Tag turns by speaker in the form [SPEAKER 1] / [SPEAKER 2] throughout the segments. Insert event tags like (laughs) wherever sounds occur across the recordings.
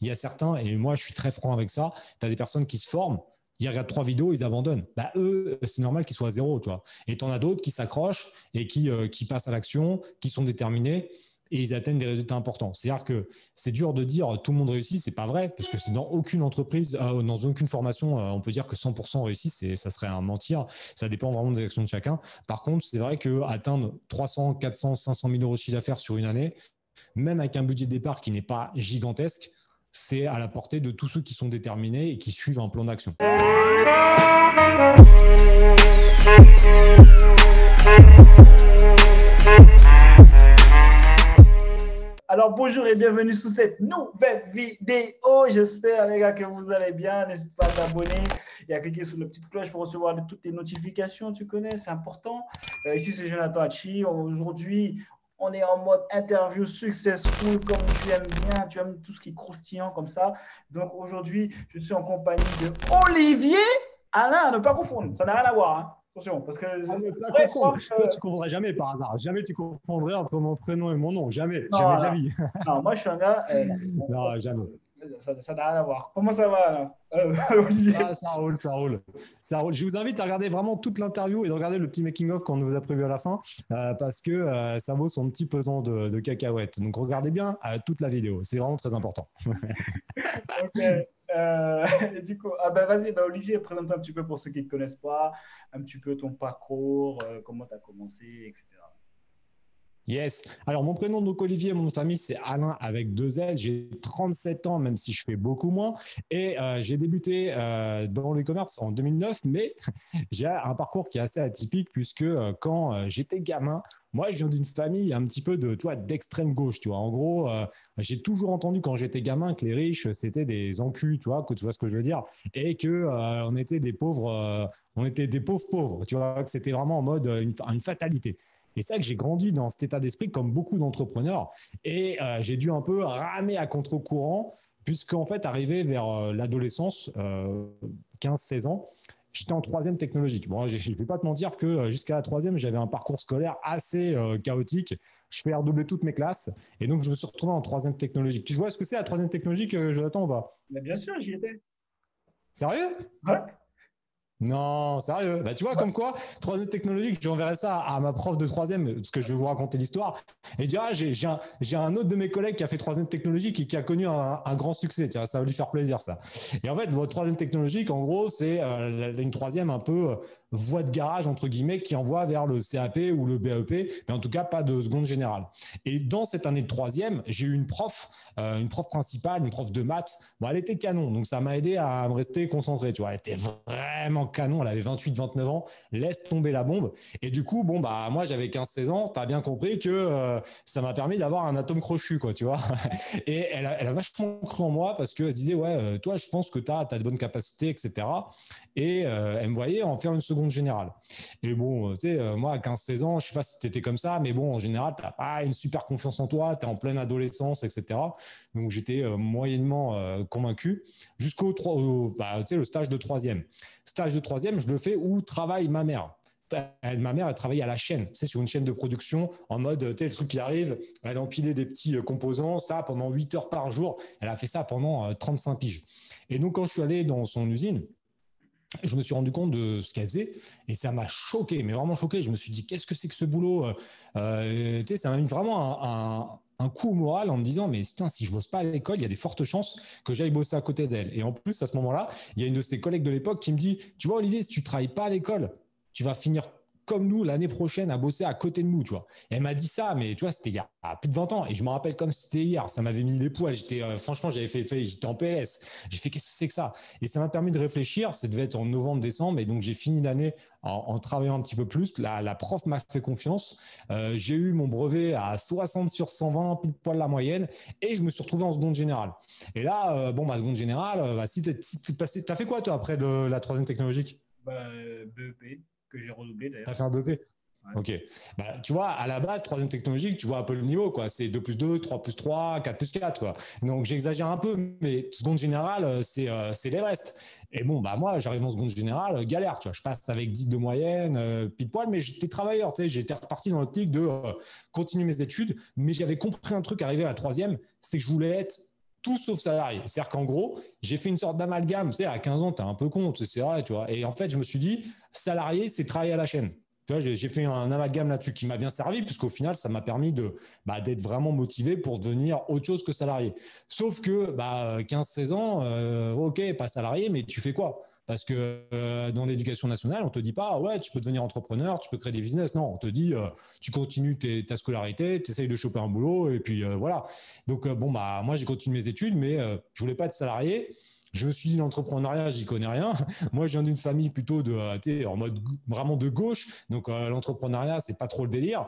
[SPEAKER 1] Il y a certains, et moi je suis très franc avec ça, tu as des personnes qui se forment, ils regardent trois vidéos, ils abandonnent. Bah, eux, c'est normal qu'ils soient à zéro, tu Et tu en as d'autres qui s'accrochent et euh, qui, passent à l'action, qui sont déterminés et ils atteignent des résultats importants. C'est-à-dire que c'est dur de dire tout le monde réussit, c'est pas vrai, parce que c'est dans aucune entreprise, euh, dans aucune formation, euh, on peut dire que 100% réussit, c'est, ça serait un mentir. Ça dépend vraiment des actions de chacun. Par contre, c'est vrai que atteindre 300, 400, 500 000 euros de chiffre d'affaires sur une année, même avec un budget de départ qui n'est pas gigantesque, c'est à la portée de tous ceux qui sont déterminés et qui suivent un plan d'action.
[SPEAKER 2] Alors bonjour et bienvenue sous cette nouvelle vidéo. J'espère les gars que vous allez bien. N'hésitez pas à vous abonner et à cliquer sur la petite cloche pour recevoir toutes les notifications. Tu connais, c'est important. Euh, ici c'est Jonathan Hachi. Aujourd'hui, on est en mode interview successful, comme tu aimes bien, tu aimes tout ce qui est croustillant comme ça. Donc aujourd'hui, je suis en compagnie de Olivier Alain, ne pas confondre, ça n'a rien à voir. Hein. Attention, parce que. Ah, pas confondre. Toi, tu ne
[SPEAKER 1] comprendrais jamais par hasard. Jamais tu comprendrais entre mon prénom et mon nom. Jamais, jamais, jamais. non, moi, je suis un gars. Euh, (laughs) non, jamais
[SPEAKER 2] ça, n'a rien à voir.
[SPEAKER 1] Comment ça va là euh, (laughs) ah, ça roule, ça roule, Je vous invite à regarder vraiment toute l'interview et de regarder le petit making-of qu'on vous a prévu à la fin euh, parce que euh, ça vaut son petit peu de, de cacahuètes. Donc regardez bien toute la vidéo, c'est vraiment très important. (laughs) ok.
[SPEAKER 2] (laughs) du coup, ah ben vas-y, ben Olivier, présente un petit peu pour ceux qui ne te connaissent pas, un petit peu ton parcours, comment tu as commencé, etc.
[SPEAKER 1] Yes. Alors, mon prénom, donc Olivier, mon famille, c'est Alain avec deux L. J'ai 37 ans, même si je fais beaucoup moins. Et euh, j'ai débuté euh, dans le commerce en 2009, mais (laughs) j'ai un parcours qui est assez atypique puisque euh, quand j'étais gamin, moi, je viens d'une famille un petit peu de, toi d'extrême gauche, tu vois. En gros, j'ai toujours entendu quand j'étais gamin que les riches, c'était des enculs, tu vois, que tu vois ce que je veux dire, et que on était des pauvres, on était des pauvres pauvres, tu vois, que c'était vraiment en mode une fatalité. Et c'est vrai que j'ai grandi dans cet état d'esprit comme beaucoup d'entrepreneurs. Et euh, j'ai dû un peu ramer à contre-courant, puisqu'en fait, arrivé vers euh, l'adolescence, 15-16 euh, ans, j'étais en troisième technologique. Bon, je ne vais pas te mentir que jusqu'à la troisième, j'avais un parcours scolaire assez chaotique. Je fais redoubler toutes mes classes et donc je me suis retrouvé en troisième technologique. Tu vois ce que c'est la troisième technologique, Jonathan va
[SPEAKER 2] Bien sûr, j'y étais.
[SPEAKER 1] Sérieux non, sérieux. Bah, tu vois, comme quoi, troisième technologique, j'enverrai ça à ma prof de troisième, parce que je vais vous raconter l'histoire. Et dire, ah, j'ai un, autre de mes collègues qui a fait troisième technologique et qui a connu un, grand succès. ça va lui faire plaisir, ça. Et en fait, votre troisième technologique, en gros, c'est euh, une troisième un peu euh, voie de garage, entre guillemets, qui envoie vers le CAP ou le BEP, mais en tout cas pas de seconde générale. Et dans cette année de troisième, j'ai eu une prof, euh, une prof principale, une prof de maths. Bon, elle était canon, donc ça m'a aidé à me rester concentré, tu vois. Elle était vraiment canon, elle avait 28, 29 ans, laisse tomber la bombe. Et du coup, bon, bah, moi, j'avais 15, 16 ans, t'as bien compris que euh, ça m'a permis d'avoir un atome crochu, quoi, tu vois. (laughs) Et elle a, elle a, vachement cru en moi parce qu'elle se disait, ouais, euh, toi, je pense que t'as as de bonnes capacités, etc. Et elle me voyait en faire une seconde général. Et bon, euh, tu sais, euh, moi, à 15-16 ans, je sais pas si t'étais comme ça, mais bon, en général, t'as pas une super confiance en toi, tu es en pleine adolescence, etc. Donc, j'étais euh, moyennement convaincu jusqu'au bah, tu sais, le stage de troisième. Stage de troisième, je le fais où travaille ma mère ma mère, elle travaille à la chaîne, sais, sur une chaîne de production, en mode, le truc qui arrive, elle empilait des petits composants, ça pendant 8 heures par jour, elle a fait ça pendant 35 piges. Et donc, quand je suis allé dans son usine, je me suis rendu compte de ce qu'elle faisait et ça m'a choqué, mais vraiment choqué. Je me suis dit, qu'est-ce que c'est que ce boulot euh, euh, Ça m'a mis vraiment un, coup moral en me disant, mais putain, si je bosse pas à l'école, il y a des fortes chances que j'aille bosser à côté d'elle. Et en plus, à ce moment-là, il y a une de ses collègues de l'époque qui me dit, tu vois, Olivier, si tu travailles pas à l'école, tu vas finir comme nous l'année prochaine à bosser à côté de nous, tu vois. elle m'a dit ça, mais tu vois, c'était il y a plus de 20 ans et je me rappelle comme c'était hier. Ça m'avait mis les poils. J'étais, euh, franchement, j'avais fait, j'étais en PS. J'ai fait, qu'est-ce que c'est que ça? Et ça m'a permis de réfléchir. Ça devait être en novembre, décembre. Et donc, j'ai fini l'année en, travaillant un petit peu plus. La, la prof m'a fait confiance. Euh, j'ai eu mon brevet à 60 sur 120, plus de de la moyenne. Et je me suis retrouvé en seconde générale. Et là, euh, bon, ma seconde générale, bah, si t'es, Tu as fait quoi, toi, après de la troisième technologique? Bah,
[SPEAKER 2] j'ai redoublé d'ailleurs. T'as fait un
[SPEAKER 1] Ok. Bah, tu vois, à la base, troisième technologique, tu vois un peu le niveau, quoi. C'est 2 plus 2, 3 plus 3, 4 plus 4, quoi. Donc, j'exagère un peu, mais seconde générale, euh, c'est les euh, l'Everest. Et bon, bah, moi, j'arrive en seconde générale, euh, galère, tu vois. Je passe avec 10 de moyenne, pile poil, mais j'étais travailleur, tu sais. J'étais reparti dans l'optique de continuer mes études, mais j'avais compris un truc arrivé à la troisième, c'est que je voulais être tout sauf salarié. C'est-à-dire qu'en gros, j'ai fait une sorte d'amalgame. Tu sais, à 15 ans, tu es un peu con, c'est vrai, tu vois. Et en fait, je me suis dit, salarié, c'est travailler à la chaîne. Tu vois, j'ai fait un amalgame là-dessus qui m'a bien servi, puisqu'au final, ça m'a permis de bah, d'être vraiment motivé pour devenir autre chose que salarié. Sauf que bah, 15-16 ans, euh, ok, pas salarié, mais tu fais quoi parce que euh, dans l'éducation nationale, on te dit pas, ouais, tu peux devenir entrepreneur, tu peux créer des business. Non, on te dit, euh, tu continues ta scolarité, tu essayes de choper un boulot, et puis euh, voilà. Donc, bon, bah, moi, j'ai continué mes études, mais je voulais pas être salarié. Je me suis dit, l'entrepreneuriat, j'y connais rien. (laughs) Moi, je viens d'une famille plutôt de, en mode vraiment de gauche. Donc, l'entrepreneuriat, c'est pas trop le délire.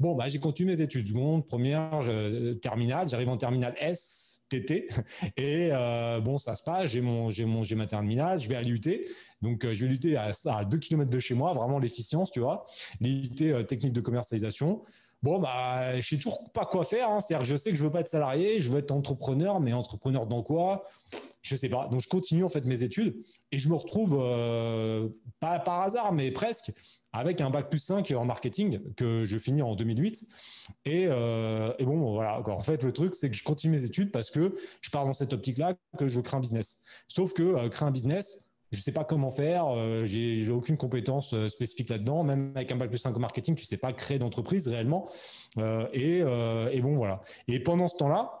[SPEAKER 1] Bon, bah, j'ai continué mes études seconde, première, euh, terminale. J'arrive en terminale S, TT. (laughs) Et euh, bon, ça se passe. J'ai mon, j'ai mon, j'ai ma terminale. Je vais à l'U.T. Donc, euh, je vais lutter à, à 2 km de chez moi. Vraiment l'efficience, tu vois. L'U.T. technique de commercialisation. Bon, bah, je sais toujours pas quoi faire. Hein. C'est-à-dire, je sais que je veux pas être salarié. Je veux être entrepreneur, mais entrepreneur dans quoi? je sais pas. Donc je continue en fait mes études et je me retrouve pas par hasard, mais presque avec un bac plus 5 en marketing que je finis en 2008. Euh, et, bon, voilà. En fait, le truc, c'est que je continue mes études parce que je pars dans cette optique-là que je crée un business. Sauf que euh, créer un business, je ne sais pas comment faire, euh, j'ai aucune compétence spécifique là-dedans. Même avec un bac plus 5 en marketing, tu ne sais pas créer d'entreprise réellement. et bon, voilà. Et pendant ce temps-là,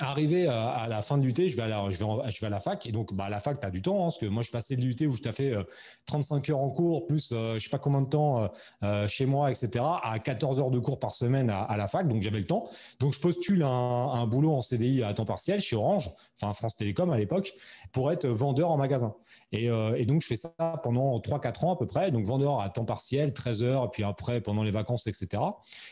[SPEAKER 1] Arrivé à, la fin de l'UT, je vais à la, fac. Et donc, bah, à la fac, tu as du temps. Hein, parce que moi, je passais de l'UT où je t'ai fait 35 heures en cours, plus je euh, je sais pas combien de temps euh, euh, chez moi, etc., à 14 heures de cours par semaine à, la fac. Donc, j'avais le temps. Donc, je postule un, boulot en CDI à temps partiel chez Orange, enfin France Télécom à l'époque, pour être vendeur en magasin. Et, et donc, je fais ça pendant 3-4 ans à peu près. Donc, vendeur à temps partiel, 13 heures, puis après, pendant les vacances, etc.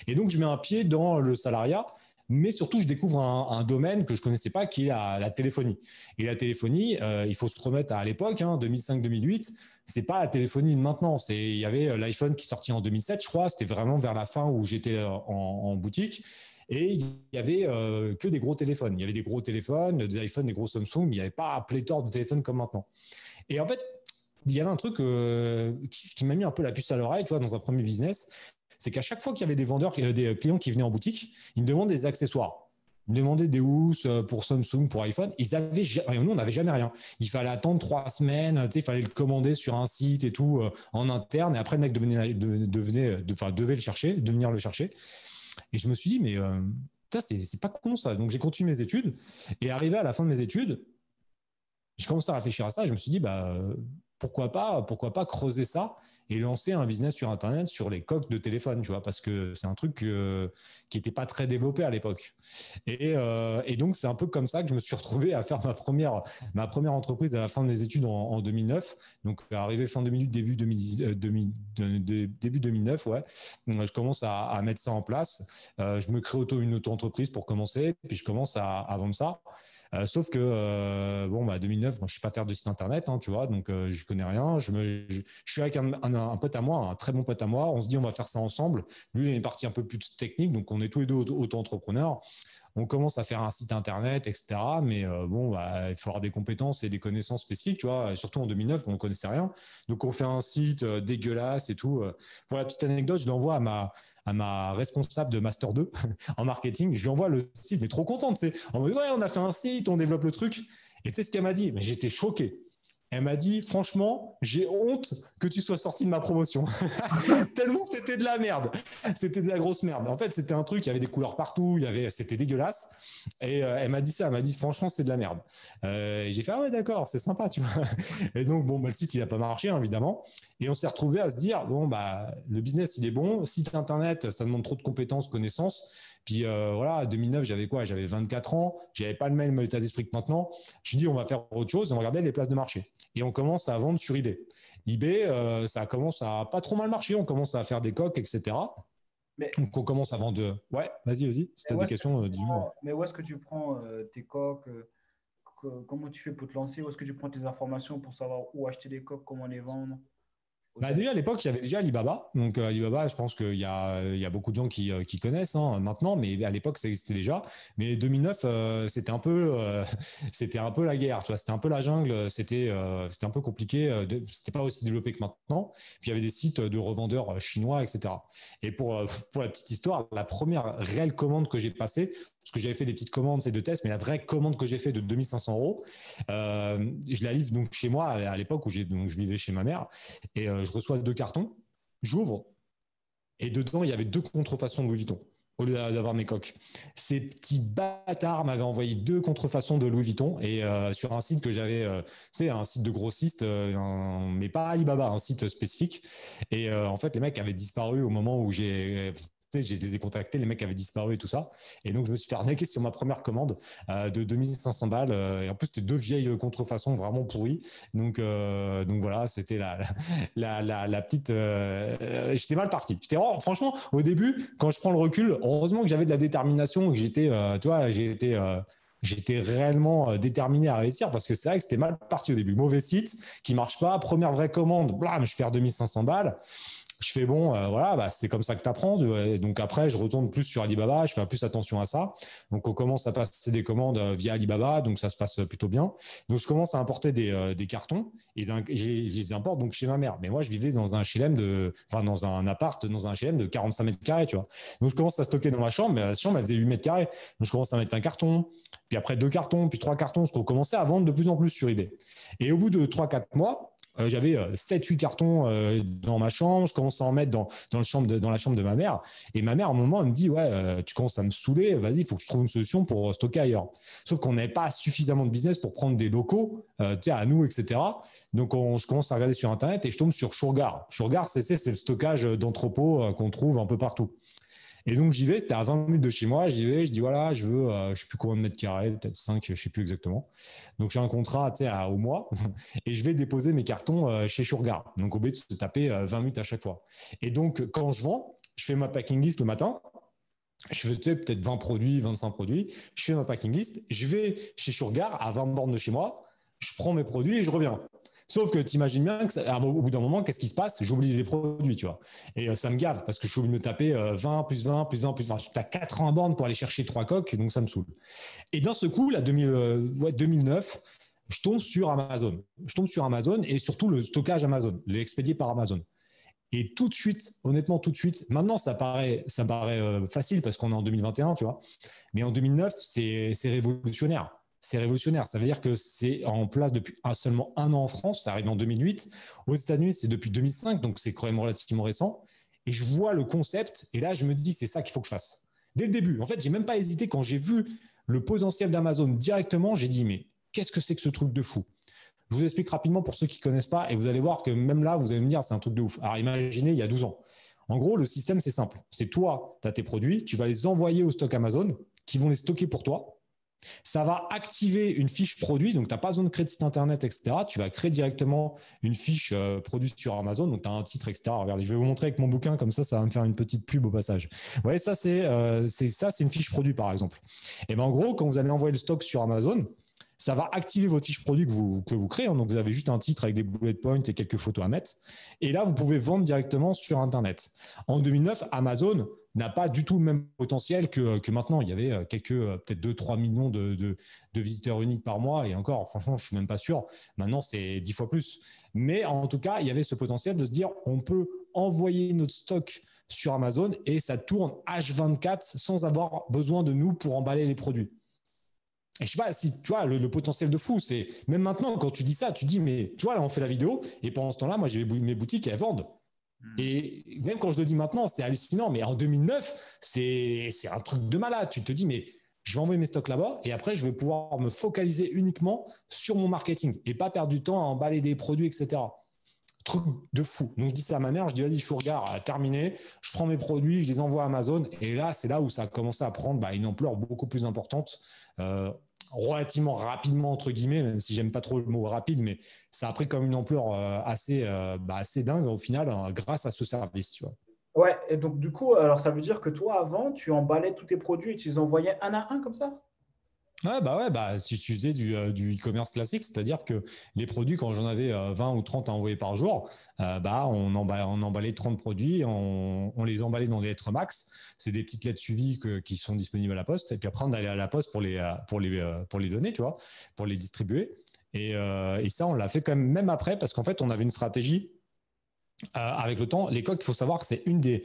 [SPEAKER 1] Et donc, je mets un pied dans le salariat mais surtout je découvre un, domaine que je connaissais pas qui est la, téléphonie. Et la téléphonie, euh, il faut se remettre à, l'époque, 2005-2008, hein, c'est pas la téléphonie de maintenant. C'est il y avait euh, l'iPhone qui sortit en 2007, je crois. C'était vraiment vers la fin où j'étais euh, en, boutique. Et il y avait que des gros téléphones. Il y avait des gros téléphones, des iPhones, des gros Samsung. Il n'y avait pas pléthore de téléphones comme maintenant. Et en fait, il y avait un truc qui, qui m'a mis un peu la puce à l'oreille, tu vois, dans un premier business, c'est qu'à chaque fois qu'il y avait des vendeurs, euh, des clients qui venaient en boutique, ils me demandaient des accessoires. Ils me demandaient des housses euh, pour Samsung, pour iPhone. Ils avaient, nous, on n'avait jamais rien. Il fallait attendre trois semaines, il fallait le commander sur un site et tout, euh, en interne. Et après, le mec devait le chercher, devenir le chercher. Et je me suis dit, mais ça, c'est pas con ça. Donc j'ai continué mes études. Et arrivé à la fin de mes études, je commençais à réfléchir à ça. je me suis dit, bah, pourquoi pas, pourquoi pas creuser ça et lancer un business sur Internet sur les coques de téléphone, tu vois, parce que c'est un truc euh, qui n'était pas très développé à l'époque. Euh, et, donc, c'est un peu comme ça que je me suis retrouvé à faire ma première, ma première entreprise à la fin de mes études en, 2009. Donc, arrivé fin 2008, début, 2010, euh, de, début 2009, ouais, je commence à, mettre ça en place. je me crée auto, une auto-entreprise pour commencer, puis je commence à, à vendre ça. Euh, sauf que euh, bon, bah 2009, moi je suis pas faire de site internet, hein, tu vois, donc je euh, je connais rien. Je, suis avec un, pote à moi, un très bon pote à moi. On se dit on va faire ça ensemble. Lui il est parti un peu plus technique, donc on est tous les deux auto-entrepreneurs. On commence à faire un site internet, etc. Mais bon, bah, il faut avoir des compétences et des connaissances spécifiques, tu vois. Surtout en 2009, on ne connaissait rien. Donc on fait un site dégueulasse et tout. Pour la petite anecdote, je l'envoie à ma à ma responsable de Master 2 (laughs) en marketing. Je lui envoie le site, est trop contente, on a fait un site, on développe le truc. Et tu sais ce qu'elle m'a dit Mais j'étais choqué. Elle m'a dit, franchement, j'ai honte que tu sois sorti de ma promotion. (laughs) Tellement c'était de la merde. C'était de la grosse merde. En fait, c'était un truc, il y avait des couleurs partout, il y avait, c'était dégueulasse. Et euh, elle m'a dit ça, elle m'a dit, franchement, c'est de la merde. Euh, et j'ai fait, ah ouais, d'accord, c'est sympa, tu vois. (laughs) Et donc, bon, bah, le site, il n'a pas marché, hein, évidemment. Et on s'est retrouvé à se dire, bon, bah, le business, il est bon. Site Internet, ça demande trop de compétences, connaissances. Puis euh, voilà, 2009, j'avais quoi J'avais 24 ans, j'avais pas le même état d'esprit que maintenant. Je dis, on va faire autre chose, on regardait les places de marché et on commence à vendre sur eBay. eBay, euh, ça commence à pas trop mal marcher, on commence à faire des coques, etc. Donc on commence à vendre. Euh, ouais, vas-y, vas-y, si euh, tu des questions, dis moi
[SPEAKER 2] Mais où est-ce que tu prends tes coques Comment tu fais pour te lancer Où est-ce que tu prends tes informations pour savoir où acheter des coques, comment les vendre
[SPEAKER 1] bah, déjà à l'époque, il y avait déjà Alibaba. Donc euh, Alibaba, je pense qu'il y a, il y a beaucoup de gens qui, euh, connaissent hein, maintenant, mais à l'époque, ça existait déjà. Mais 2009, euh, c'était un peu, (laughs) c'était un peu la guerre, tu vois. C'était un peu la jungle. C'était, c'était un peu compliqué. C'était pas aussi développé que maintenant. Puis il y avait des sites de revendeurs chinois, etc. Et pour pour la petite histoire, la première réelle commande que j'ai passée, parce que j'avais fait des petites commandes, c'est de tests, mais la vraie commande que j'ai faite de 2500 euros, euh, je la livre donc chez moi à l'époque où donc je vivais chez ma mère et euh, je reçois deux cartons, j'ouvre et dedans il y avait deux contrefaçons de Louis Vuitton au lieu d'avoir mes coques. Ces petits bâtards m'avaient envoyé deux contrefaçons de Louis Vuitton et euh, sur un site que j'avais, c'est un site de grossiste, mais pas Alibaba, un site spécifique. Et en fait, les mecs avaient disparu au moment où j'ai je les ai contactés, les mecs avaient disparu et tout ça. Et donc, je me suis fait arnaquer sur ma première commande euh, de 2500 balles. Euh, et en plus, c'était deux vieilles contrefaçons vraiment pourries. Donc, euh, donc voilà, c'était la, (laughs) la, petite. j'étais mal parti. franchement au début, quand je prends le recul, heureusement que j'avais de la détermination, que j'étais, tu vois, j'étais j'étais réellement déterminé à réussir parce que c'est vrai que c'était mal parti au début. Mauvais site qui marche pas, première vraie commande, blam, je perds 2500 balles je fais bon, euh, voilà, bah, c'est comme ça que tu apprends. Donc après, je retourne plus sur Alibaba, je fais plus attention à ça. Donc on commence à passer des commandes euh, via Alibaba, donc ça se passe euh, plutôt bien. Donc je commence à importer des, cartons et je les importe donc chez ma mère. Mais moi, je vivais dans un HLM de, enfin dans un appart, dans un HLM de 45 mètres carrés, tu vois. Donc je commence à stocker dans ma chambre, mais la chambre elle faisait 8 mètres carrés. Donc je commence à mettre un carton, puis après deux cartons, puis trois cartons, ce qu'on commençait à vendre de plus en plus sur eBay. Et au bout de 3-4 mois, euh, j'avais 7-8 euh, cartons euh, dans ma chambre. Je commence à en mettre dans, la chambre de ma mère. Et ma mère, à un moment, me dit Ouais, tu commences à me saouler. Vas-y, il faut que je trouve une solution pour stocker ailleurs. Sauf qu'on n'avait pas suffisamment de business pour prendre des locaux à nous, etc. Donc, je commence à regarder sur Internet et je tombe sur Shourgar. Shourgar, c'est le stockage d'entrepôts qu'on trouve un peu partout. Et donc j'y vais, c'était à 20 minutes de chez moi, j'y vais, je dis voilà, je veux, je euh, je sais plus combien de mètres carrés, peut-être 5, je sais plus exactement. Donc j'ai un contrat tu sais, au mois (laughs) et je vais déposer mes cartons euh, chez Shurgar. Donc au lieu de se taper 20 euh, minutes à chaque fois. Et donc quand je vends, je fais ma packing list le matin. Je fais peut-être 20 produits, 25 produits. Je fais ma packing list. Je vais chez Shurgar à 20 bornes de chez moi. Je prends mes produits et je reviens. Sauf que tu imagines bien qu'au bout d'un moment, qu'est-ce qui se passe J'oublie les produits, tu vois. Et euh, ça me gave parce que je suis obligé de me taper 20 euh, plus 20 plus 20 plus 20. Tu as à borne pour aller chercher trois coques, donc ça me saoule. Et d'un ce coup, là, 2009, euh, je tombe sur Amazon. Je tombe sur Amazon et surtout le stockage Amazon, l'expédier par Amazon. Et tout de suite, honnêtement, tout de suite, maintenant, ça paraît, ça paraît facile parce qu'on est en 2021, tu vois. Mais en 2009, c'est révolutionnaire c'est révolutionnaire. Ça veut dire que c'est en place depuis seulement un an en France, ça arrive en 2008. Aux États-Unis, c'est depuis 2005, donc c'est quand même relativement récent. Et je vois le concept, et là, je me dis, c'est ça qu'il faut que je fasse. Dès le début, en fait, j'ai même pas hésité quand j'ai vu le potentiel d'Amazon directement, j'ai dit, mais qu'est-ce que c'est que ce truc de fou Je vous explique rapidement pour ceux qui ne connaissent pas, et vous allez voir que même là, vous allez me dire, c'est un truc de ouf. Alors imaginez, il y a 12 ans. En gros, le système, c'est simple. C'est toi, tu as tes produits, tu vas les envoyer au stock Amazon, qui vont les stocker pour toi. Ça va activer une fiche produit, donc tu n'as pas besoin de créer de site internet, etc. Tu vas créer directement une fiche euh, produit sur Amazon, donc tu as un titre, etc. Regardez, je vais vous montrer avec mon bouquin, comme ça, ça va me faire une petite pub au passage. Vous voyez, ça, c'est euh, ça, c'est une fiche produit, par exemple. Et bien en gros, quand vous allez envoyer le stock sur Amazon, ça va activer vos fiches produits que vous, que vous créez. Hein. Donc, vous avez juste un titre avec des bullet points et quelques photos à mettre. Et là, vous pouvez vendre directement sur Internet. En 2009, Amazon, n'a pas du tout le même potentiel que, maintenant. Il y avait euh, quelques, euh, peut-être 2-3 millions de, visiteurs uniques par mois. Et encore, franchement, je suis même pas sûr. Maintenant, c'est 10 fois plus. Mais en tout cas, il y avait ce potentiel de se dire, on peut envoyer notre stock sur Amazon et ça tourne H24 sans avoir besoin de nous pour emballer les produits. Et je sais pas si tu vois le, potentiel de fou, c'est même maintenant quand tu dis ça, tu dis mais tu vois là on fait la vidéo et pendant ce temps-là, moi j'ai mes boutiques et elles vendent. Hmm. Et même quand je le dis maintenant, c'est hallucinant, mais en 2009, c'est un truc de malade. Tu te dis, mais je vais envoyer mes stocks là-bas et après, je vais pouvoir me focaliser uniquement sur mon marketing et pas perdre du temps à emballer des produits, etc. Truc de fou. Donc, je dis ça à ma mère, je dis, vas-y, je regarde euh, terminé, je prends mes produits, je les envoie à Amazon. Et là, c'est là où ça a commencé à prendre bah, une ampleur beaucoup plus importante. Euh, relativement rapidement, entre guillemets, même si j'aime pas trop le mot rapide, mais ça a pris comme une ampleur euh, assez, euh, bah, assez dingue au final hein, grâce à ce service. Tu vois.
[SPEAKER 2] Ouais, et donc du coup, alors ça veut dire que toi, avant, tu emballais tous tes produits et tu les envoyais un à un comme ça
[SPEAKER 1] Ouais, bah ouais, bah, si tu faisais euh, du, e-commerce classique, c'est-à-dire que les produits, quand j'en avais 20 euh, ou 30 à envoyer par jour, euh, bah, on, emballait, on emballait 30 produits, on, les emballait dans des lettres max. C'est des petites lettres suivies que, qui sont disponibles à la poste. Et puis après, on allait à la poste pour les, pour les, pour les donner, tu vois, pour les distribuer. Et, et ça, on l'a fait quand même, même après, parce qu'en fait, on avait une stratégie avec le temps, les coques, il faut savoir que c'est une des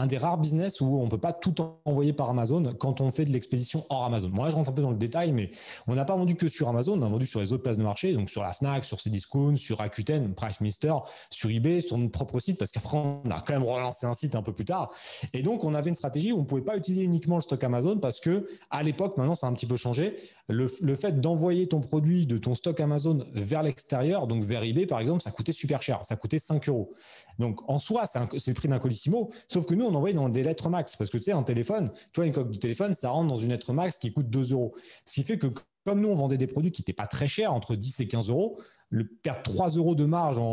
[SPEAKER 1] un des rares business où on peut pas tout envoyer par Amazon quand on fait de l'expédition hors Amazon. Moi, je rentre un peu dans le détail, mais on n'a pas vendu que sur Amazon, on a vendu sur les autres places de marché, donc sur la Fnac, sur Cdiscount, sur Rakuten, Price Mister, sur eBay, sur notre propre site, parce qu'après, on a quand même relancé un site un peu plus tard. Et donc, on avait une stratégie où on pouvait pas utiliser uniquement le stock Amazon parce que à l'époque, maintenant, ça a un petit peu changé. Le, fait d'envoyer ton produit de ton stock Amazon vers l'extérieur, donc vers eBay, par exemple, ça coûtait super cher. Ça coûtait 5 euros. Donc, en soi, c'est le prix d'un colissimo. Sauf que nous, on envoyait dans des lettres max. Parce que tu sais, un téléphone, tu vois, une coque de téléphone, ça rentre dans une lettre max qui coûte 2 euros. Ce qui fait que comme nous, on vendait des produits qui n'étaient pas très chers, entre 10 et 15 euros, le, perdre 3 euros de marge en,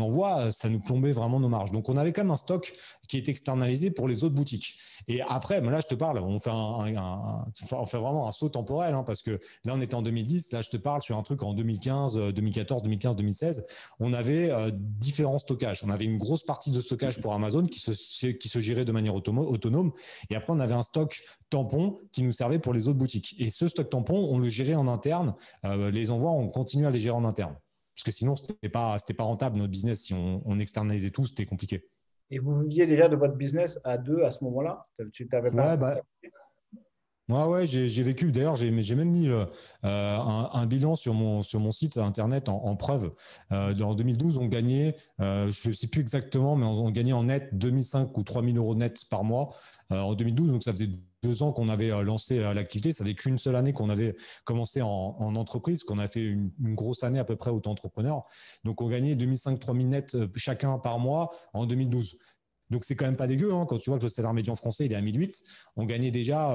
[SPEAKER 1] envoi, ça nous plombait vraiment nos marges. Donc, on avait quand même un stock qui est externalisé pour les autres boutiques. Et après, mais là, je te parle, on fait, vraiment un saut temporel, hein, parce que là, on était en 2010, là, je te parle sur un truc en 2015, 2014, 2015, 2016, on avait euh, différents stockages. On avait une grosse partie de stockage pour Amazon qui se, qui gérait de manière autonome, et après, on avait un stock tampon qui nous servait pour les autres boutiques. Et ce stock tampon, on le gérait en interne, euh, les envois, on continuait à les gérer en interne parce que sinon, ce n'était pas, rentable notre business. Si on, on externalisait tout, c'était compliqué
[SPEAKER 2] et vous viviez déjà de votre business à deux à ce moment-là Tu t'avais pas. Ouais,
[SPEAKER 1] bah... ouais, j'ai vécu. D'ailleurs, j'ai même mis euh, euh, un, bilan sur mon, sur mon site internet en, preuve. Euh, en 2012, on gagnait, euh, je ne sais plus exactement, mais on, on gagnait en net 2005 ou 3000 euros net par mois en 2012. Donc, ça faisait deux ans qu'on avait euh, lancé euh, l'activité. Ça n'est qu'une seule année qu'on avait commencé en, entreprise, qu'on a fait une, grosse année à peu près auto-entrepreneur. Donc, on gagnait 2500 3000 nets euh, chacun par mois en 2012. Donc, c'est quand même pas dégueu. Hein, quand tu vois que le salaire médian français, il est à 1008, on gagnait déjà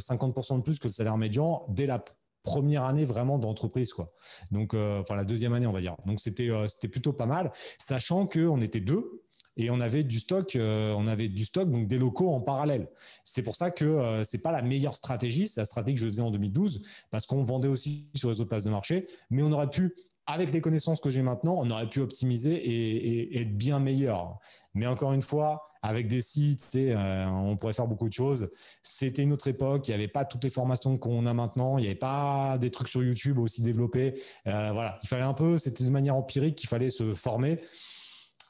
[SPEAKER 1] 50% de plus que le salaire médian dès la première année vraiment d'entreprise quoi donc enfin la deuxième année on va dire donc c'était plutôt pas mal sachant qu'on était deux et on avait du stock, euh, on avait du stock, donc des locaux en parallèle. C'est pour ça que ce euh, c'est pas la meilleure stratégie, c'est la stratégie que je faisais en 2012 parce qu'on vendait aussi sur les autres places de marché, mais on aurait pu avec les connaissances que j'ai maintenant, on aurait pu optimiser et, être bien meilleur. Mais encore une fois, avec des sites, euh, on pourrait faire beaucoup de choses. C'était une autre époque. Il n'y avait pas toutes les formations qu'on a maintenant. Il n'y avait pas des trucs sur YouTube aussi développés. voilà, il fallait un peu. C'était de manière empirique qu'il fallait se former.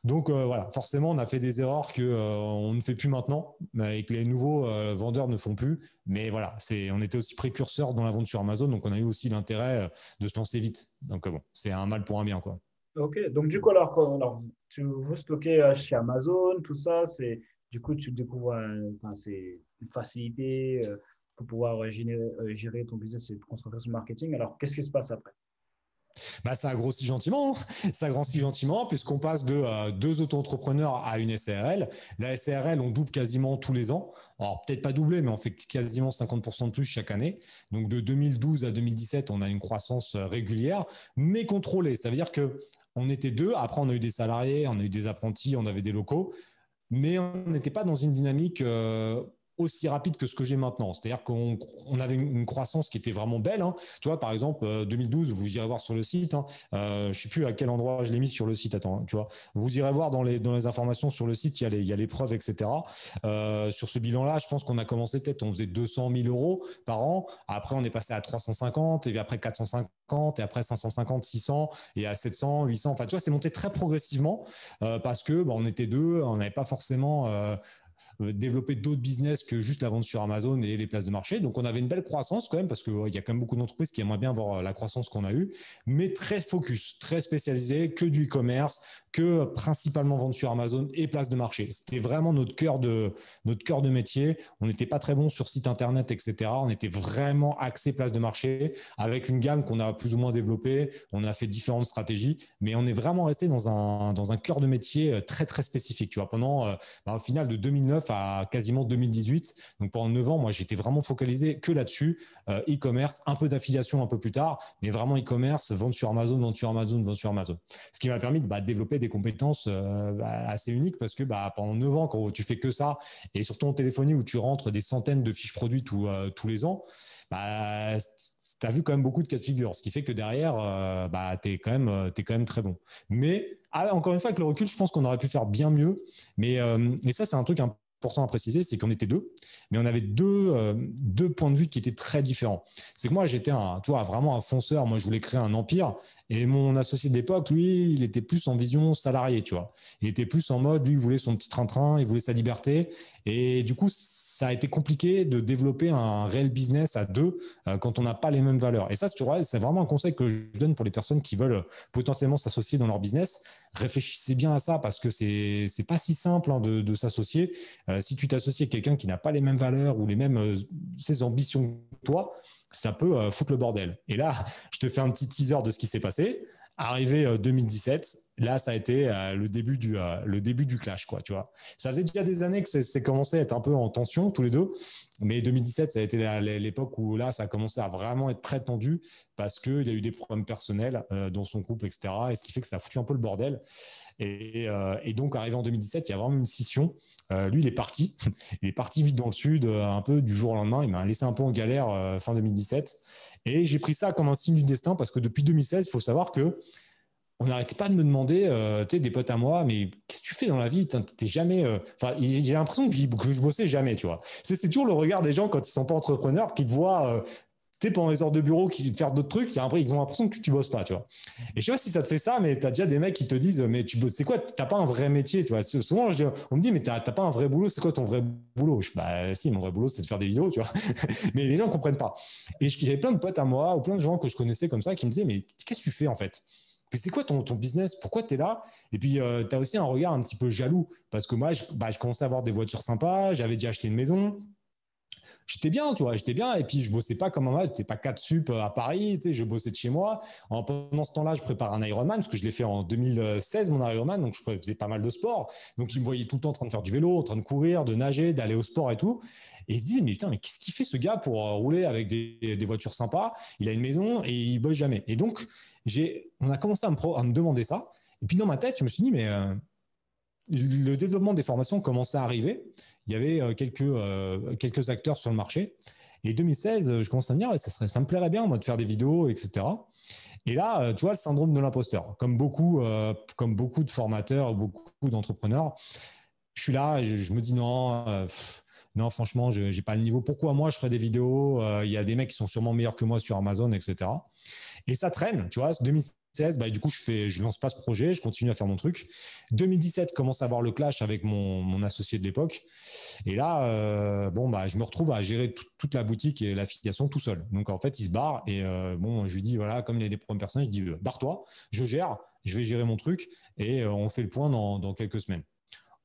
[SPEAKER 1] Donc euh, voilà, forcément, on a fait des erreurs que euh, on ne fait plus maintenant et que les nouveaux euh, vendeurs ne font plus. Mais voilà, c'est, on était aussi précurseur dans la vente sur Amazon, donc on a eu aussi l'intérêt de se lancer vite. Donc bon, c'est un mal pour un bien quoi.
[SPEAKER 2] Ok, donc du coup alors, alors tu vous stocker chez Amazon, tout ça, c'est du coup tu découvres, enfin, c'est une facilité pour pouvoir gérer, ton business et concentration concentrer sur le marketing. Alors qu'est-ce qui se passe après
[SPEAKER 1] bah, ça grossit gentiment. Hein. Ça grossit gentiment puisqu'on passe de euh, deux auto-entrepreneurs à une SARL. La SARL, on double quasiment tous les ans. Alors, peut-être pas doublé, mais on fait quasiment 50% de plus chaque année. Donc, de 2012 à 2017, on a une croissance euh, régulière, mais contrôlée. Ça veut dire que on était deux. Après, on a eu des salariés, on a eu des apprentis, on avait des locaux, mais on n'était pas dans une dynamique. Euh, aussi rapide que ce que j'ai maintenant. C'est-à-dire qu'on avait une croissance qui était vraiment belle. Hein. Tu vois, par exemple, 2012, euh, vous irez voir sur le site. Hein. Euh, je ne sais plus à quel endroit je l'ai mis sur le site. Attends, hein, tu vois, vous irez voir dans les informations sur le site. Il y a les preuves, etc. Euh, sur ce bilan-là, je pense qu'on a commencé peut-être, on faisait 200 000 euros par an. Après, on est passé à 350 et puis après 450 et après 550, 600 et à 700, 800. Enfin, tu vois, c'est monté très progressivement parce que bah, on était deux, on n'avait pas forcément euh, développer d'autres business que juste la vente sur Amazon et les places de marché. Donc on avait une belle croissance quand même parce qu'il y a quand même beaucoup d'entreprises qui aimeraient bien voir euh, la croissance qu'on a eue, mais très focus, très spécialisé, que du e-commerce, que principalement vendre sur Amazon et place de marché. C'était vraiment notre cœur de, notre cœur de métier. On n'était pas très bon sur site internet, etc. On était vraiment axé place de marché avec une gamme qu'on a plus ou moins développée. On a fait différentes stratégies, mais on est vraiment resté dans un, dans un cœur de métier euh, très, très spécifique. Tu vois, pendant, euh, bah, au final, de 2009 à quasiment 2018. Donc pendant 9 ans, moi, j'étais vraiment focalisé que là-dessus, euh, e-commerce, un peu d'affiliation un peu plus tard, mais vraiment e-commerce, vente sur Amazon, vente sur Amazon, vente sur Amazon. Ce qui m'a permis de bah, développer des compétences euh, bah, assez uniques parce que bah, pendant neuf ans, quand tu fais que ça, et surtout ton téléphonie où tu rentres des centaines de fiches produits euh, tous les ans, bah, tu as vu quand même beaucoup de cas de figure, ce qui fait que derrière, euh, bah, tu es, es, quand même très bon. Mais ah, encore une fois, avec le recul, je pense qu'on aurait pu faire bien mieux. Mais, et ça, c'est un truc un peu important à préciser, c'est qu'on était deux, mais on avait deux, euh, deux points de vue qui étaient très différents. C'est que moi, j'étais un, toi, vraiment un fonceur. Moi, je voulais créer un empire. Et mon associé d'époque, lui, il était plus en vision salarié, tu vois. Il était plus en mode, lui, il voulait son petit train-train, il voulait sa liberté. Et du coup, ça a été compliqué de développer un réel business à deux euh, quand on n'a pas les mêmes valeurs. Et ça, c'est vraiment un conseil que je donne pour les personnes qui veulent euh, potentiellement s'associer dans leur business. Réfléchissez bien à ça parce que c'est n'est pas si simple hein, de, s'associer. Euh, si tu t'associes à quelqu'un qui n'a pas les mêmes valeurs ou les mêmes ambitions que toi, ça peut foutre le bordel. Et là, (laughs) je te fais un petit teaser de ce qui s'est passé. Arrivé 2017, euh, là, ça a été euh, le début du euh, le début du clash, quoi. Tu vois, ça faisait déjà des années que c'est commencé à être un peu en tension tous les deux, mais 2017, ça a été l'époque où là, ça a commencé à vraiment être très tendu parce qu'il y a eu des problèmes personnels dans son couple, etc. Et ce qui fait que ça a foutu un peu le bordel. Et, et donc, arrivé en 2017, il y a vraiment une scission. Euh, lui, il est parti. (laughs) Il est parti vite dans le sud, euh, un peu du jour au lendemain. Il m'a laissé un peu en galère euh, fin 2017. Et j'ai pris ça comme un signe du destin parce que depuis 2016, il faut savoir que on n'arrêtait pas de me demander, tu sais, des potes à moi, mais qu'est-ce que tu fais dans la vie T'es jamais. Enfin, j'ai l'impression que, que, je bossais jamais, tu vois. C'est toujours le regard des gens quand ils sont pas entrepreneurs qui te voient pendant les heures de bureau, qui faire d'autres trucs, et après, ils ont l'impression que tu bosses pas, tu vois. Et je sais pas si ça te fait ça, mais tu as déjà des mecs qui te disent, mais tu bosses, c'est quoi, t'as pas un vrai métier, tu vois. Souvent, on me dit, mais t'as pas un vrai boulot, c'est quoi ton vrai boulot bah si, mon vrai boulot, c'est de faire des vidéos, tu vois. (laughs) mais les gens comprennent pas. Et j'avais plein de potes à moi, ou plein de gens que je connaissais comme ça, qui me disaient, mais qu'est-ce que tu fais en fait mais c'est quoi ton, business Pourquoi tu es là Et puis, euh, tu as aussi un regard un petit peu jaloux parce que moi, je, bah, je commençais à avoir des voitures sympas, j'avais déjà acheté une maison, j'étais bien, tu vois, j'étais bien. Et puis, je bossais pas comme un match, j'étais pas 4 sup à Paris, tu sais, je bossais de chez moi. En, pendant ce temps-là, je prépare un Ironman, parce que je l'ai fait en 2016, mon Ironman, donc je faisais pas mal de sport. Donc, ils me voyaient tout le temps en train de faire du vélo, en train de courir, de nager, d'aller au sport et tout. Et ils se disaient, mais putain, mais qu'est-ce qu'il fait ce gars pour euh, rouler avec des, des voitures sympas Il a une maison et il bosse jamais. Et donc, on a commencé à me, demander ça. Et puis, dans ma tête, je me suis dit, mais euh, le développement des formations commençait à arriver il y avait euh, quelques, euh, quelques acteurs sur le marché. Et 2016, euh, je commence à me dire, ça, serait, ça me plairait bien, moi, de faire des vidéos, etc. Et là, tu vois, le syndrome de l'imposteur, comme beaucoup, comme beaucoup de formateurs, beaucoup d'entrepreneurs, je suis là, je, me dis non, non, franchement, je n'ai pas le niveau. Pourquoi moi, je ferais des vidéos Il y a des mecs qui sont sûrement meilleurs que moi sur Amazon, etc. Et ça traîne, tu vois. 2016, bah, du coup, je, fais, je lance pas ce projet, je continue à faire mon truc. 2017 commence à avoir le clash avec mon, associé de l'époque. Et là, euh, bon, bah, je me retrouve à gérer toute la boutique et l'affiliation tout seul. Donc, en fait, il se barre et euh, bon, je lui dis, voilà, comme il y des problèmes personnels, je dis, euh, barre-toi, je gère, je vais gérer mon truc et on fait le point dans quelques semaines.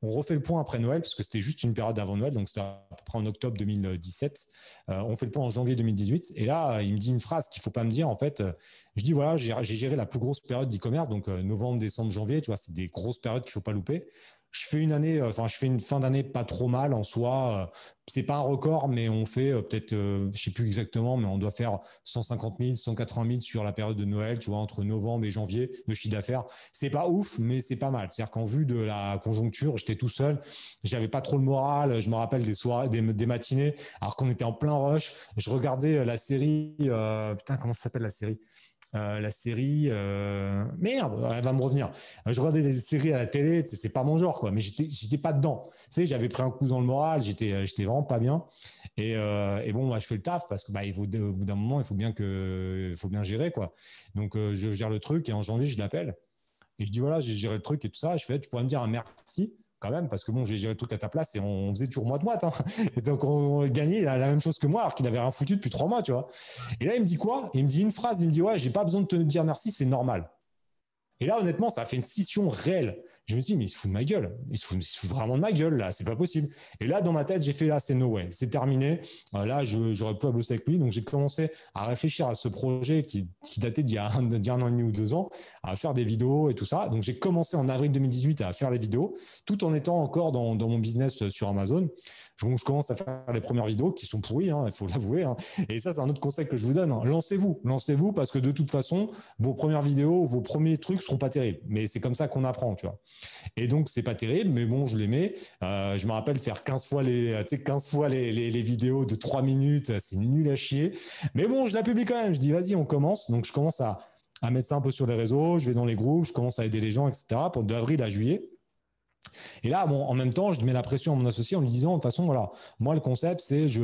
[SPEAKER 1] On refait le point après Noël, parce que c'était juste une période avant Noël, donc c'était à peu près en octobre 2017. Euh, on fait le point en janvier 2018. Et là, euh, il me dit une phrase qu'il faut pas me dire. En fait, euh, je dis voilà, j'ai géré la plus grosse période d'e-commerce, donc novembre, décembre, janvier. Tu vois, c'est des grosses périodes qu'il faut pas louper je fais une année, euh, enfin, je fais une fin d'année pas trop mal en soi. Euh, c'est pas un record, mais on fait euh, peut-être, je sais plus exactement, mais on doit faire 150 000, 180 000 sur la période de Noël, tu vois, entre novembre et janvier de chiffre d'affaires. C'est pas ouf, mais c'est pas mal. C'est-à-dire qu'en vue de la conjoncture, j'étais tout seul, j'avais pas trop le moral. Je me rappelle des soirées, des, matinées, alors qu'on était en plein rush. Je regardais la série, putain, comment s'appelle la série? Euh, la série, euh, merde, elle va me revenir. Euh, je regardais des séries à la télé, c'est pas mon genre, quoi. Mais j'étais pas dedans. Tu sais, j'avais pris un coup dans le moral, j'étais, vraiment pas bien. Et, bon, moi, bah, je fais le taf parce que bah, il faut, au bout d'un moment, il faut bien que, faut bien gérer, quoi. Donc, je gère le truc et en janvier, je l'appelle et je dis voilà, j'ai géré le truc et tout ça. Je fais, tu pourrais me dire un merci quand même, parce que bon, j'ai géré le truc à ta place et on, faisait toujours moite moite. Hein. Et donc on, gagnait la, la, même chose que moi, alors qu'il n'avait rien foutu depuis trois mois, tu vois. Et là, il me dit quoi Il me dit une phrase, il me dit ouais, j'ai pas besoin de te dire merci, c'est normal. Et là, honnêtement, ça a fait une scission réelle. Je me suis dit, mais il se fout de ma gueule. Il se fout, vraiment de ma gueule, là. C'est pas possible. Et là, dans ma tête, j'ai fait, là, ah, c'est no way. C'est terminé. Euh, là, là, j'aurais plus à bosser avec lui. Donc, j'ai commencé à réfléchir à ce projet qui, datait d'il y, a un, an et demi ou deux ans, à faire des vidéos et tout ça. Donc, j'ai commencé en avril 2018 à faire les vidéos, tout en étant encore dans, mon business euh, sur Amazon. Je, commence à faire les premières vidéos qui sont pourries, hein, il faut (laughs) l'avouer. Hein. Et ça, c'est un autre conseil que je vous donne. Hein. Lancez-vous. Lancez-vous parce que de toute façon, vos premières vidéos, vos premiers trucs seront pas terribles. Mais c'est comme ça qu'on apprend, tu vois. Et donc, c'est pas terrible, mais bon, je l'aimais. Euh, je me rappelle faire 15 fois euh, les, vidéos de 3 minutes, euh, c'est nul à chier. Mais bon, je la publie quand même. Je dis, vas-y, on commence. Donc, je commence à, à mettre ça un peu sur les réseaux, je vais dans les groupes, je commence à aider les gens, etc. Pour d'avril à juillet. Et là, bon, en même temps, je mets la pression à mon associé en lui disant, de toute façon, voilà, moi, le concept, c'est je je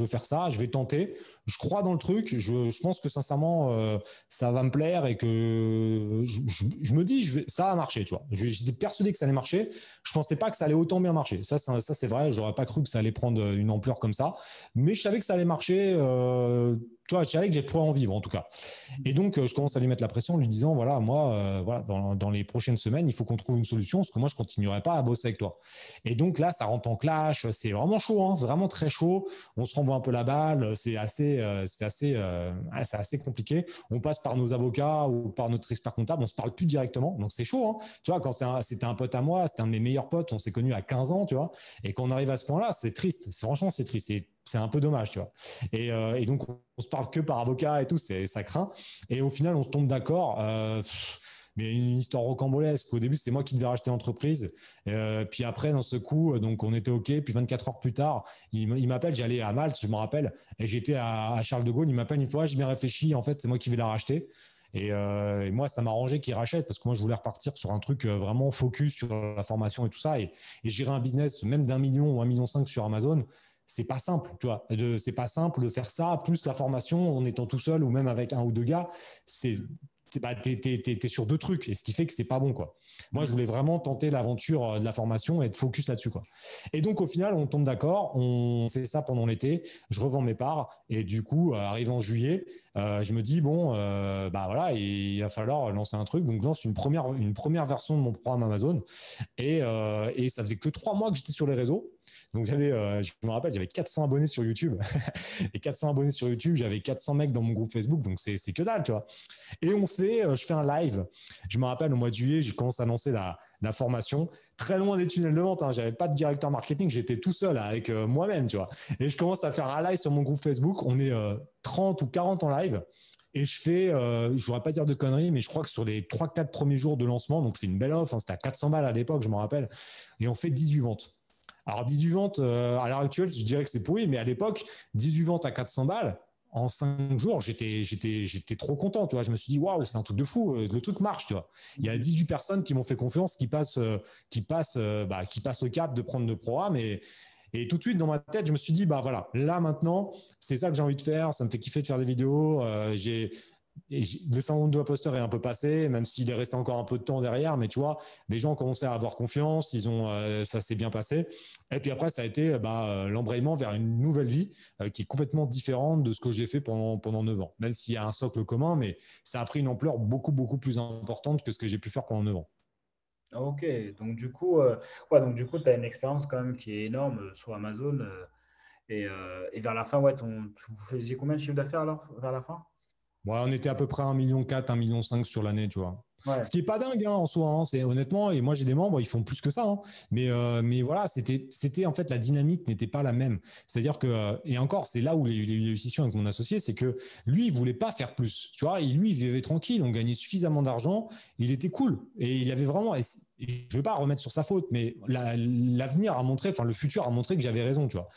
[SPEAKER 1] veux faire ça, je vais tenter je crois dans le truc. Je, pense que sincèrement, euh, ça va me plaire et que je, me dis, je ça a marché, tu vois. J'étais persuadé que ça allait marcher. Je pensais pas que ça allait autant bien marcher. Ça, ça, c'est vrai. J'aurais pas cru que ça allait prendre une ampleur comme ça. Mais je savais que ça allait marcher. Euh, tu vois, je que j'ai pouvoir en vivre en tout cas. Et donc, euh, je commence à lui mettre la pression en lui disant voilà, moi, euh, voilà, dans, les prochaines semaines, il faut qu'on trouve une solution parce que moi, je continuerai pas à bosser avec toi. Et donc là, ça rentre en clash. C'est vraiment chaud, c'est hein, vraiment très chaud. On se renvoie un peu la balle. C'est assez, euh, c'est assez, assez compliqué. On passe par nos avocats ou par notre expert comptable. On se parle plus directement. Donc c'est chaud. Hein. Tu vois, quand c'était un, pote à moi, c'était un de mes meilleurs potes. On s'est connus à 15 ans, tu vois. Et quand on arrive à ce point-là, c'est triste. Franchement, c'est triste c'est un peu dommage, tu vois. Et, euh, et, donc, on se parle que par avocat et tout, c'est, ça craint. Et au final, on se tombe d'accord. Euh, mais une histoire rocambolesque. Au début, c'est moi qui devais racheter l'entreprise. Euh, puis après, dans ce coup, donc on était OK. Puis 24 heures plus tard, il m'appelle. J'allais à Malte, je me rappelle. Et j'étais à, Charles de Gaulle. Il m'appelle une fois. Je bien réfléchi. En fait, c'est moi qui vais la racheter. Et, moi, ça m'a arrangé qu'il rachète parce que moi, je voulais repartir sur un truc vraiment focus sur la formation et tout ça. Et, et gérer un business, même d'un million ou un million cinq sur Amazon, c'est pas simple, tu vois. C'est pas simple de faire ça, plus la formation en étant tout seul ou même avec un ou deux gars. C'est bah, t'es sur deux trucs et ce qui fait que c'est pas bon quoi. Moi je voulais vraiment tenter l'aventure euh, de la formation et être focus là-dessus quoi. Et donc au final on tombe d'accord, on fait ça pendant l'été, je revends mes parts et du coup euh, arrive en juillet, euh, je me dis bon, euh, bah voilà, il va falloir lancer un truc. Donc je lance une première, une première version de mon programme Amazon. Et, euh, ça faisait que trois mois que j'étais sur les réseaux. Donc j'avais, je me rappelle, j'avais 400 abonnés sur YouTube. (laughs) et 400 abonnés sur YouTube, j'avais 400 mecs dans mon groupe Facebook. Donc c'est, que dalle, tu vois. Et on fait, je fais un live. Je me rappelle au mois de juillet, j'ai commencé à lancer la, d'information, très loin des tunnels de vente. Hein. J'avais pas de directeur marketing, j'étais tout seul hein, avec euh, moi-même, tu vois. Et je commence à faire un live sur mon groupe Facebook. On est 30 euh, ou 40 en live. Et je fais, euh, je voudrais pas dire de conneries, mais je crois que sur les 3-4 premiers jours de lancement, donc je fais une belle offre, hein, c'était à 400 balles à l'époque, je m'en rappelle, et on fait 18 ventes. Alors 18 ventes, à l'heure actuelle, je dirais que c'est pourri, mais à l'époque, 18 ventes à 400 balles, en cinq jours, j'étais, j'étais, j'étais trop content, tu vois. Je me suis dit, waouh, c'est un truc de fou, euh, le truc marche, tu vois. Il y a 18 personnes qui m'ont fait confiance, qui passent, euh, qui passent, euh, bah, qui passent le cap de prendre le programme et, tout de suite, dans ma tête, je me suis dit, bah voilà, là maintenant, c'est ça que j'ai envie de faire. Ça me fait kiffer de faire des vidéos. j'ai, le syndrome de poster est un peu passé, même s'il est resté encore un peu de temps derrière. Mais tu vois, les gens ont commencé à avoir confiance, ils ont, euh, ça s'est bien passé. Et puis après, ça a été euh, bah, euh, l'embrayement vers une nouvelle vie qui est complètement différente de ce que j'ai fait pendant pendant neuf ans. Même s'il y a un socle commun, mais ça a pris une ampleur beaucoup beaucoup plus importante que ce que j'ai pu faire pendant 9 ans.
[SPEAKER 2] Ok, donc du coup, ouais, du coup, tu as une expérience quand même qui est énorme sur Amazon. Et, vers la fin, ouais, tu faisais combien de chiffre d'affaires vers la fin
[SPEAKER 1] on était à peu près 1,4 million, 1,5 million sur l'année, tu vois. Ce qui n'est pas dingue hein, en soi, hein. c'est honnêtement, et moi j'ai des membres, ils font plus que ça. Hein. Mais, euh, mais voilà, c'était, en fait la dynamique n'était pas la même. C'est-à-dire que, euh, et encore, c'est là où les, les réussitions avec mon associé, c'est que lui, il voulait pas faire plus. Tu vois, lui, il vivait tranquille, on gagnait suffisamment d'argent, il était cool. Et il avait vraiment, je ne veux pas remettre sur sa faute, mais l'avenir a montré, enfin le futur a montré que j'avais raison, tu vois.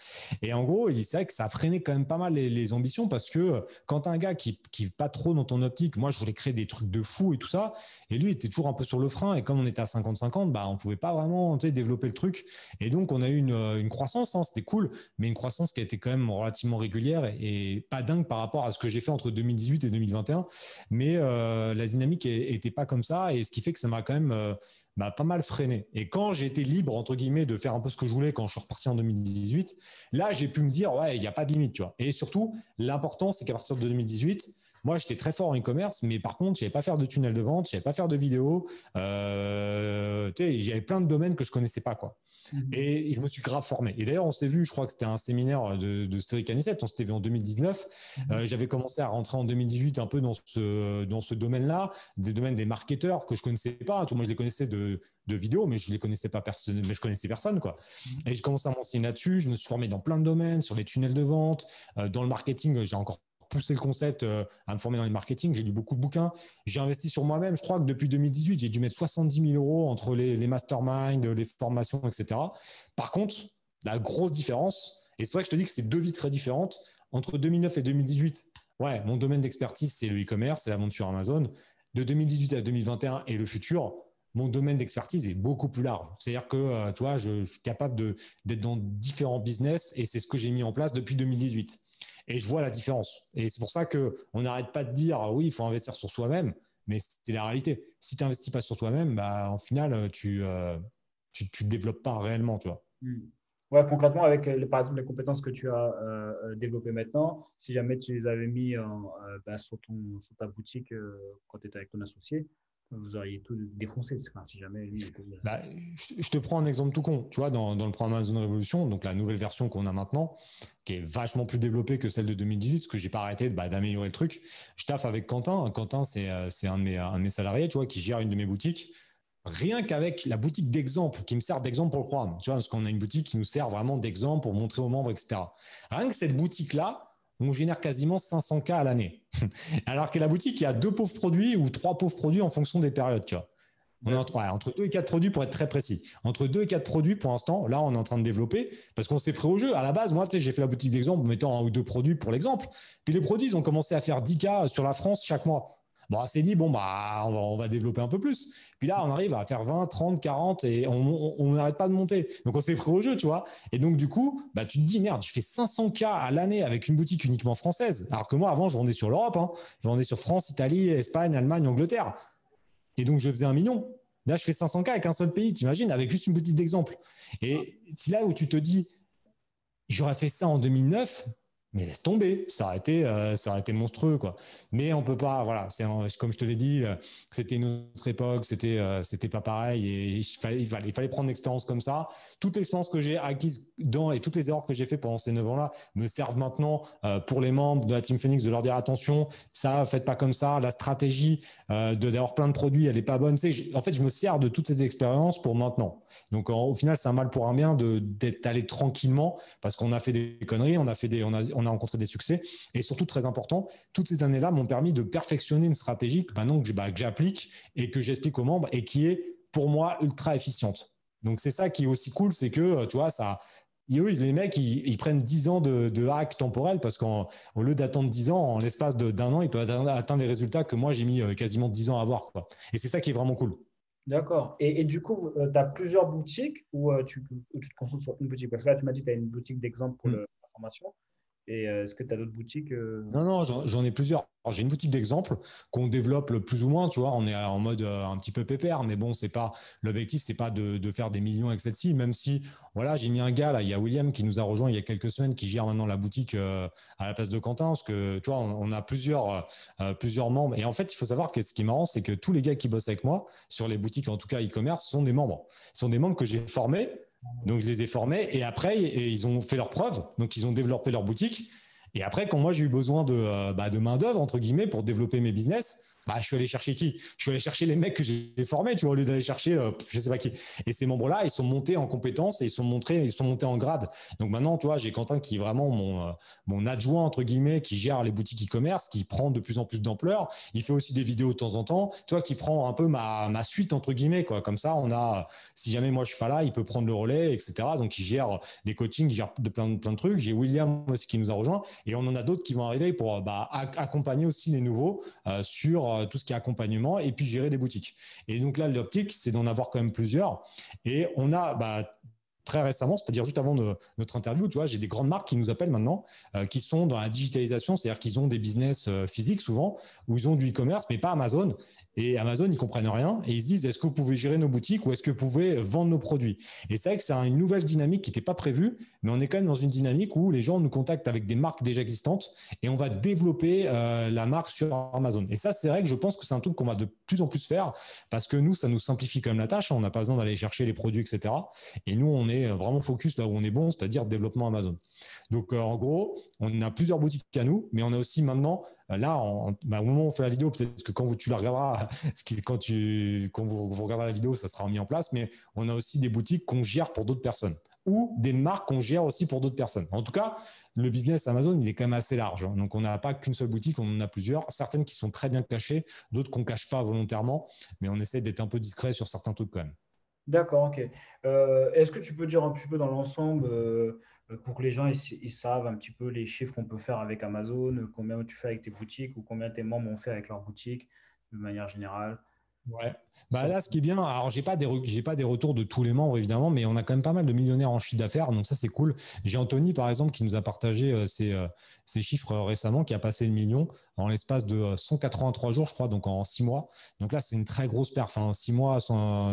[SPEAKER 1] Et en gros, c'est vrai que ça freinait quand même pas mal les, ambitions parce que quand un gars qui qui pas trop dans ton optique, moi je voulais créer des trucs de fou et tout ça, et lui il était toujours un peu sur le frein. Et comme on était à 50-50, bah on pouvait pas vraiment développer le truc. Et donc on a eu une, euh, croissance, hein, c'était cool, mais une croissance qui a été quand même relativement régulière et, pas dingue par rapport à ce que j'ai fait entre 2018 et 2021. Mais euh, la dynamique était pas comme ça, et ce qui fait que ça m'a quand même euh, m'a pas mal freiné. Et quand j'étais libre, entre guillemets, de faire un peu ce que je voulais quand je suis reparti en 2018, là, j'ai pu me dire, ouais, il n'y a pas de limite, tu vois. Et surtout, l'important, c'est qu'à partir de 2018, moi, j'étais très fort en e-commerce, mais par contre, je pas faire de tunnel de vente, je pas faire de vidéo. Euh, tu sais, il y avait plein de domaines que je connaissais pas, quoi. Mmh. Et je me suis grave formé. Et d'ailleurs, on s'est vu, je crois que c'était un séminaire de, de Cédric Anissette, on s'était vu en 2019. Mmh. Euh, j'avais commencé à rentrer en 2018 un peu dans ce, dans ce domaine-là, des domaines des marketeurs que je connaissais pas. Tout, moi, je les connaissais de, de vidéos, mais je les connaissais pas personne, mais je connaissais personne, quoi. Mmh. Et j'ai commencé à m'enseigner là-dessus. Je me suis formé dans plein de domaines, sur les tunnels de vente, euh, dans le marketing, j'ai encore poussé le concept euh, à me former dans le marketing. J'ai lu beaucoup de bouquins. J'ai investi sur moi-même. Je crois que depuis 2018, j'ai dû mettre 70 000 euros entre les, masterminds, les formations, etc. Par contre, la grosse différence, et c'est pour ça que je te dis que c'est deux vies très différentes, entre 2009 et 2018, ouais, mon domaine d'expertise, c'est le e-commerce, c'est la vente sur Amazon. De 2018 à 2021 et le futur, mon domaine d'expertise est beaucoup plus large. C'est-à-dire que, euh, toi, je, suis capable d'être dans différents business et c'est ce que j'ai mis en place depuis 2018. Et je vois la différence. Et c'est pour ça qu'on n'arrête pas de dire oui, il faut investir sur soi-même, mais c'est la réalité. Si tu n'investis pas sur toi-même, bah, en final, tu ne euh, tu, te développes pas réellement, tu
[SPEAKER 2] hmm. Ouais, concrètement, avec euh, par exemple les compétences que tu as euh, développées maintenant, si jamais tu les avais mis bah, sur, ton, sur ta boutique quand tu étais avec ton associé, vous auriez tout défoncé. je
[SPEAKER 1] te prends un exemple tout con. Tu vois, dans, le programme Amazon Révolution, donc la nouvelle version qu'on a maintenant, qui est vachement plus développée que celle de 2018, parce que j'ai pas arrêté bah, d'améliorer le truc. Je taffe avec Quentin. Quentin, c'est euh, un, de mes, salariés, tu qui gère une de mes boutiques. Rien qu'avec la boutique d'exemple, qui me sert d'exemple pour le programme, tu vois, parce qu'on a une boutique qui nous sert vraiment d'exemple pour montrer aux membres, etc. Rien que cette boutique-là, on génère quasiment 500 cas à l'année. (laughs) Alors que la boutique, il y a deux pauvres produits ou trois pauvres produits en fonction des périodes, tu vois. On est entre, deux et quatre produits pour être très précis. Entre deux et quatre produits pour l'instant, là, on est en train de développer parce qu'on s'est pris au jeu. À la base, moi, j'ai fait la boutique d'exemple en mettant un ou deux produits pour l'exemple. Puis les produits, ils ont commencé à faire 10 cas sur la France chaque mois. Bon, on s'est dit, bon, bah, on va, développer un peu plus. Puis là, on arrive à faire 20, 30, 40 et on n'arrête pas de monter. Donc, on s'est pris au jeu, tu vois. Et donc, du coup, bah, tu te dis, merde, je fais 500K à l'année avec une boutique uniquement française. Alors que moi, avant, je vendais sur l'Europe. Hein. Je vendais sur France, Italie, Espagne, Allemagne, Angleterre. Et donc, je faisais un million. Là, je fais 500K avec un seul pays, t'imagines, avec juste une boutique d'exemple. Et c'est là où tu te dis, j'aurais fait ça en 2009, mais laisse tomber, ça aurait été, euh, ça aurait été monstrueux quoi. Mais on peut pas, voilà, c'est comme je te l'ai dit, euh, c'était une autre époque, c'était, euh, c'était pas pareil et il fallait, il fallait, il prendre l'expérience comme ça. Toute l'expérience que j'ai acquise dans et toutes les erreurs que j'ai fait pendant ces 9 ans là me servent maintenant pour les membres de la team Phoenix de leur dire attention, ça faites pas comme ça, la stratégie de d'avoir plein de produits, elle est pas bonne. en fait, je me sers de toutes ces expériences pour maintenant. Donc au final, c'est un mal pour un bien d'être allé tranquillement parce qu'on a fait des conneries, on a fait des, on a, on a rencontré des succès. Et surtout, très important, toutes ces années-là m'ont permis de perfectionner une stratégie bah, que, j'applique et que j'explique aux membres et qui est, pour moi, ultra efficiente. Donc, c'est ça qui est aussi cool, c'est que, euh, tu vois, ça, ils eux, les mecs, ils, prennent 10 ans de, hack temporel parce qu'au lieu d'attendre 10 ans, en l'espace d'un an, ils peuvent atteindre, les résultats que moi, j'ai mis euh, quasiment 10 ans à avoir. Et c'est ça qui est vraiment cool.
[SPEAKER 2] D'accord. Et, du coup, euh, tu as plusieurs boutiques ou tu, te concentres sur une boutique Parce que là, tu m'as dit que tu as une boutique d'exemple pour mm. la formation. Et euh, est-ce que tu as d'autres boutiques euh? Non, non, j'en
[SPEAKER 1] ai plusieurs. J'ai une boutique d'exemple qu'on développe plus ou moins, tu vois. On est euh, en mode un petit peu pépère, mais bon, c'est pas l'objectif, c'est pas de, faire des millions avec celle-ci. Même si, voilà, j'ai mis un gars là, il y a William qui nous a rejoint il y a quelques semaines, qui gère maintenant la boutique à la place de Quentin, parce que tu vois, on, a plusieurs, plusieurs membres. Et en fait, il faut savoir que ce qui est marrant, c'est que tous les gars qui bossent avec moi sur les boutiques, en tout cas e-commerce, sont des membres. Ce sont des membres que j'ai formés donc je les ai formés et après ils ont fait leurs preuves, donc ils ont développé leur boutique. Et après, quand moi j'ai eu besoin de, euh, bah, de main d'œuvre entre guillemets pour développer mes business, bah, je suis allé chercher qui Je suis allé chercher les mecs que j'ai formés, tu vois, au lieu d'aller chercher, je euh, je sais pas qui. Et ces membres-là, ils sont montés en compétences et ils sont montrés, ils sont montés en grade. Donc maintenant, tu vois, j'ai Quentin qui est vraiment mon, euh, mon adjoint entre guillemets, qui gère les boutiques e-commerce, qui prend de plus en plus d'ampleur. Il fait aussi des vidéos de temps en temps, tu vois, qui prend un peu ma, ma suite entre guillemets, quoi. Comme ça, on a, si jamais moi je suis pas là, il peut prendre le relais, etc. Donc il gère des coachings, il gère de plein de plein de trucs. J'ai William aussi qui nous a rejoint et on en a d'autres qui vont arriver pour euh, bah, accompagner aussi les nouveaux sur euh, tout ce qui est accompagnement et puis gérer des boutiques. Et donc là, l'optique, c'est d'en avoir quand même plusieurs. Et on a bah, très récemment, c'est-à-dire juste avant notre interview, tu vois, j'ai des grandes marques qui nous appellent maintenant, euh, qui sont dans la digitalisation, c'est-à-dire qu'ils ont des business euh, physiques souvent, où ils ont du e-commerce, mais pas Amazon. Et Amazon, ils comprennent rien et ils se disent, est-ce que vous pouvez gérer nos boutiques ou est-ce que vous pouvez euh, vendre nos produits Et c'est vrai que c'est une nouvelle dynamique qui n'était pas prévue, mais on est quand même dans une dynamique où les gens nous contactent avec des marques déjà existantes et on va développer la marque sur Amazon. Et ça, c'est vrai que je pense que c'est un truc qu'on va de plus en plus faire parce que nous, ça nous simplifie quand même la tâche. Hein. On n'a pas besoin d'aller chercher les produits, etc. Et nous, on est vraiment focus là où on est bon, c'est-à-dire développement Amazon. Donc euh, en gros, on a plusieurs boutiques à nous, mais on a aussi maintenant, euh, là, bah, au moment où on fait la vidéo, peut-être que quand vous, tu la regarderas, (laughs) quand, vous, vous regarderez la vidéo, ça sera mis en place, mais on a aussi des boutiques qu'on gère pour d'autres personnes ou des marques qu'on gère aussi pour d'autres personnes. En tout cas, le business Amazon, il est quand même assez large. Hein. Donc, on n'a pas qu'une seule boutique, on en a plusieurs. Certaines qui sont très bien cachées, d'autres qu'on ne cache pas volontairement, mais on essaie d'être un peu discret sur certains trucs quand même.
[SPEAKER 2] D'accord, ok. Euh, est-ce que tu peux dire un petit peu dans l'ensemble, euh, pour que les gens ils, savent un petit peu les chiffres qu'on peut faire avec Amazon, combien tu fais avec tes boutiques ou combien tes membres ont fait avec leurs boutiques de manière générale Ouais. Bah là, ce
[SPEAKER 1] qui est bien, alors j'ai pas des j'ai pas des retours de tous les membres évidemment, mais on a quand même pas mal de millionnaires en chiffre d'affaires, donc ça c'est cool. J'ai Anthony par exemple qui nous a partagé ces euh, chiffres récemment, qui a passé le million en l'espace de 183 euh, jours, je crois, donc en 6 mois. Donc là, c'est une très grosse perf. Enfin, 6 mois,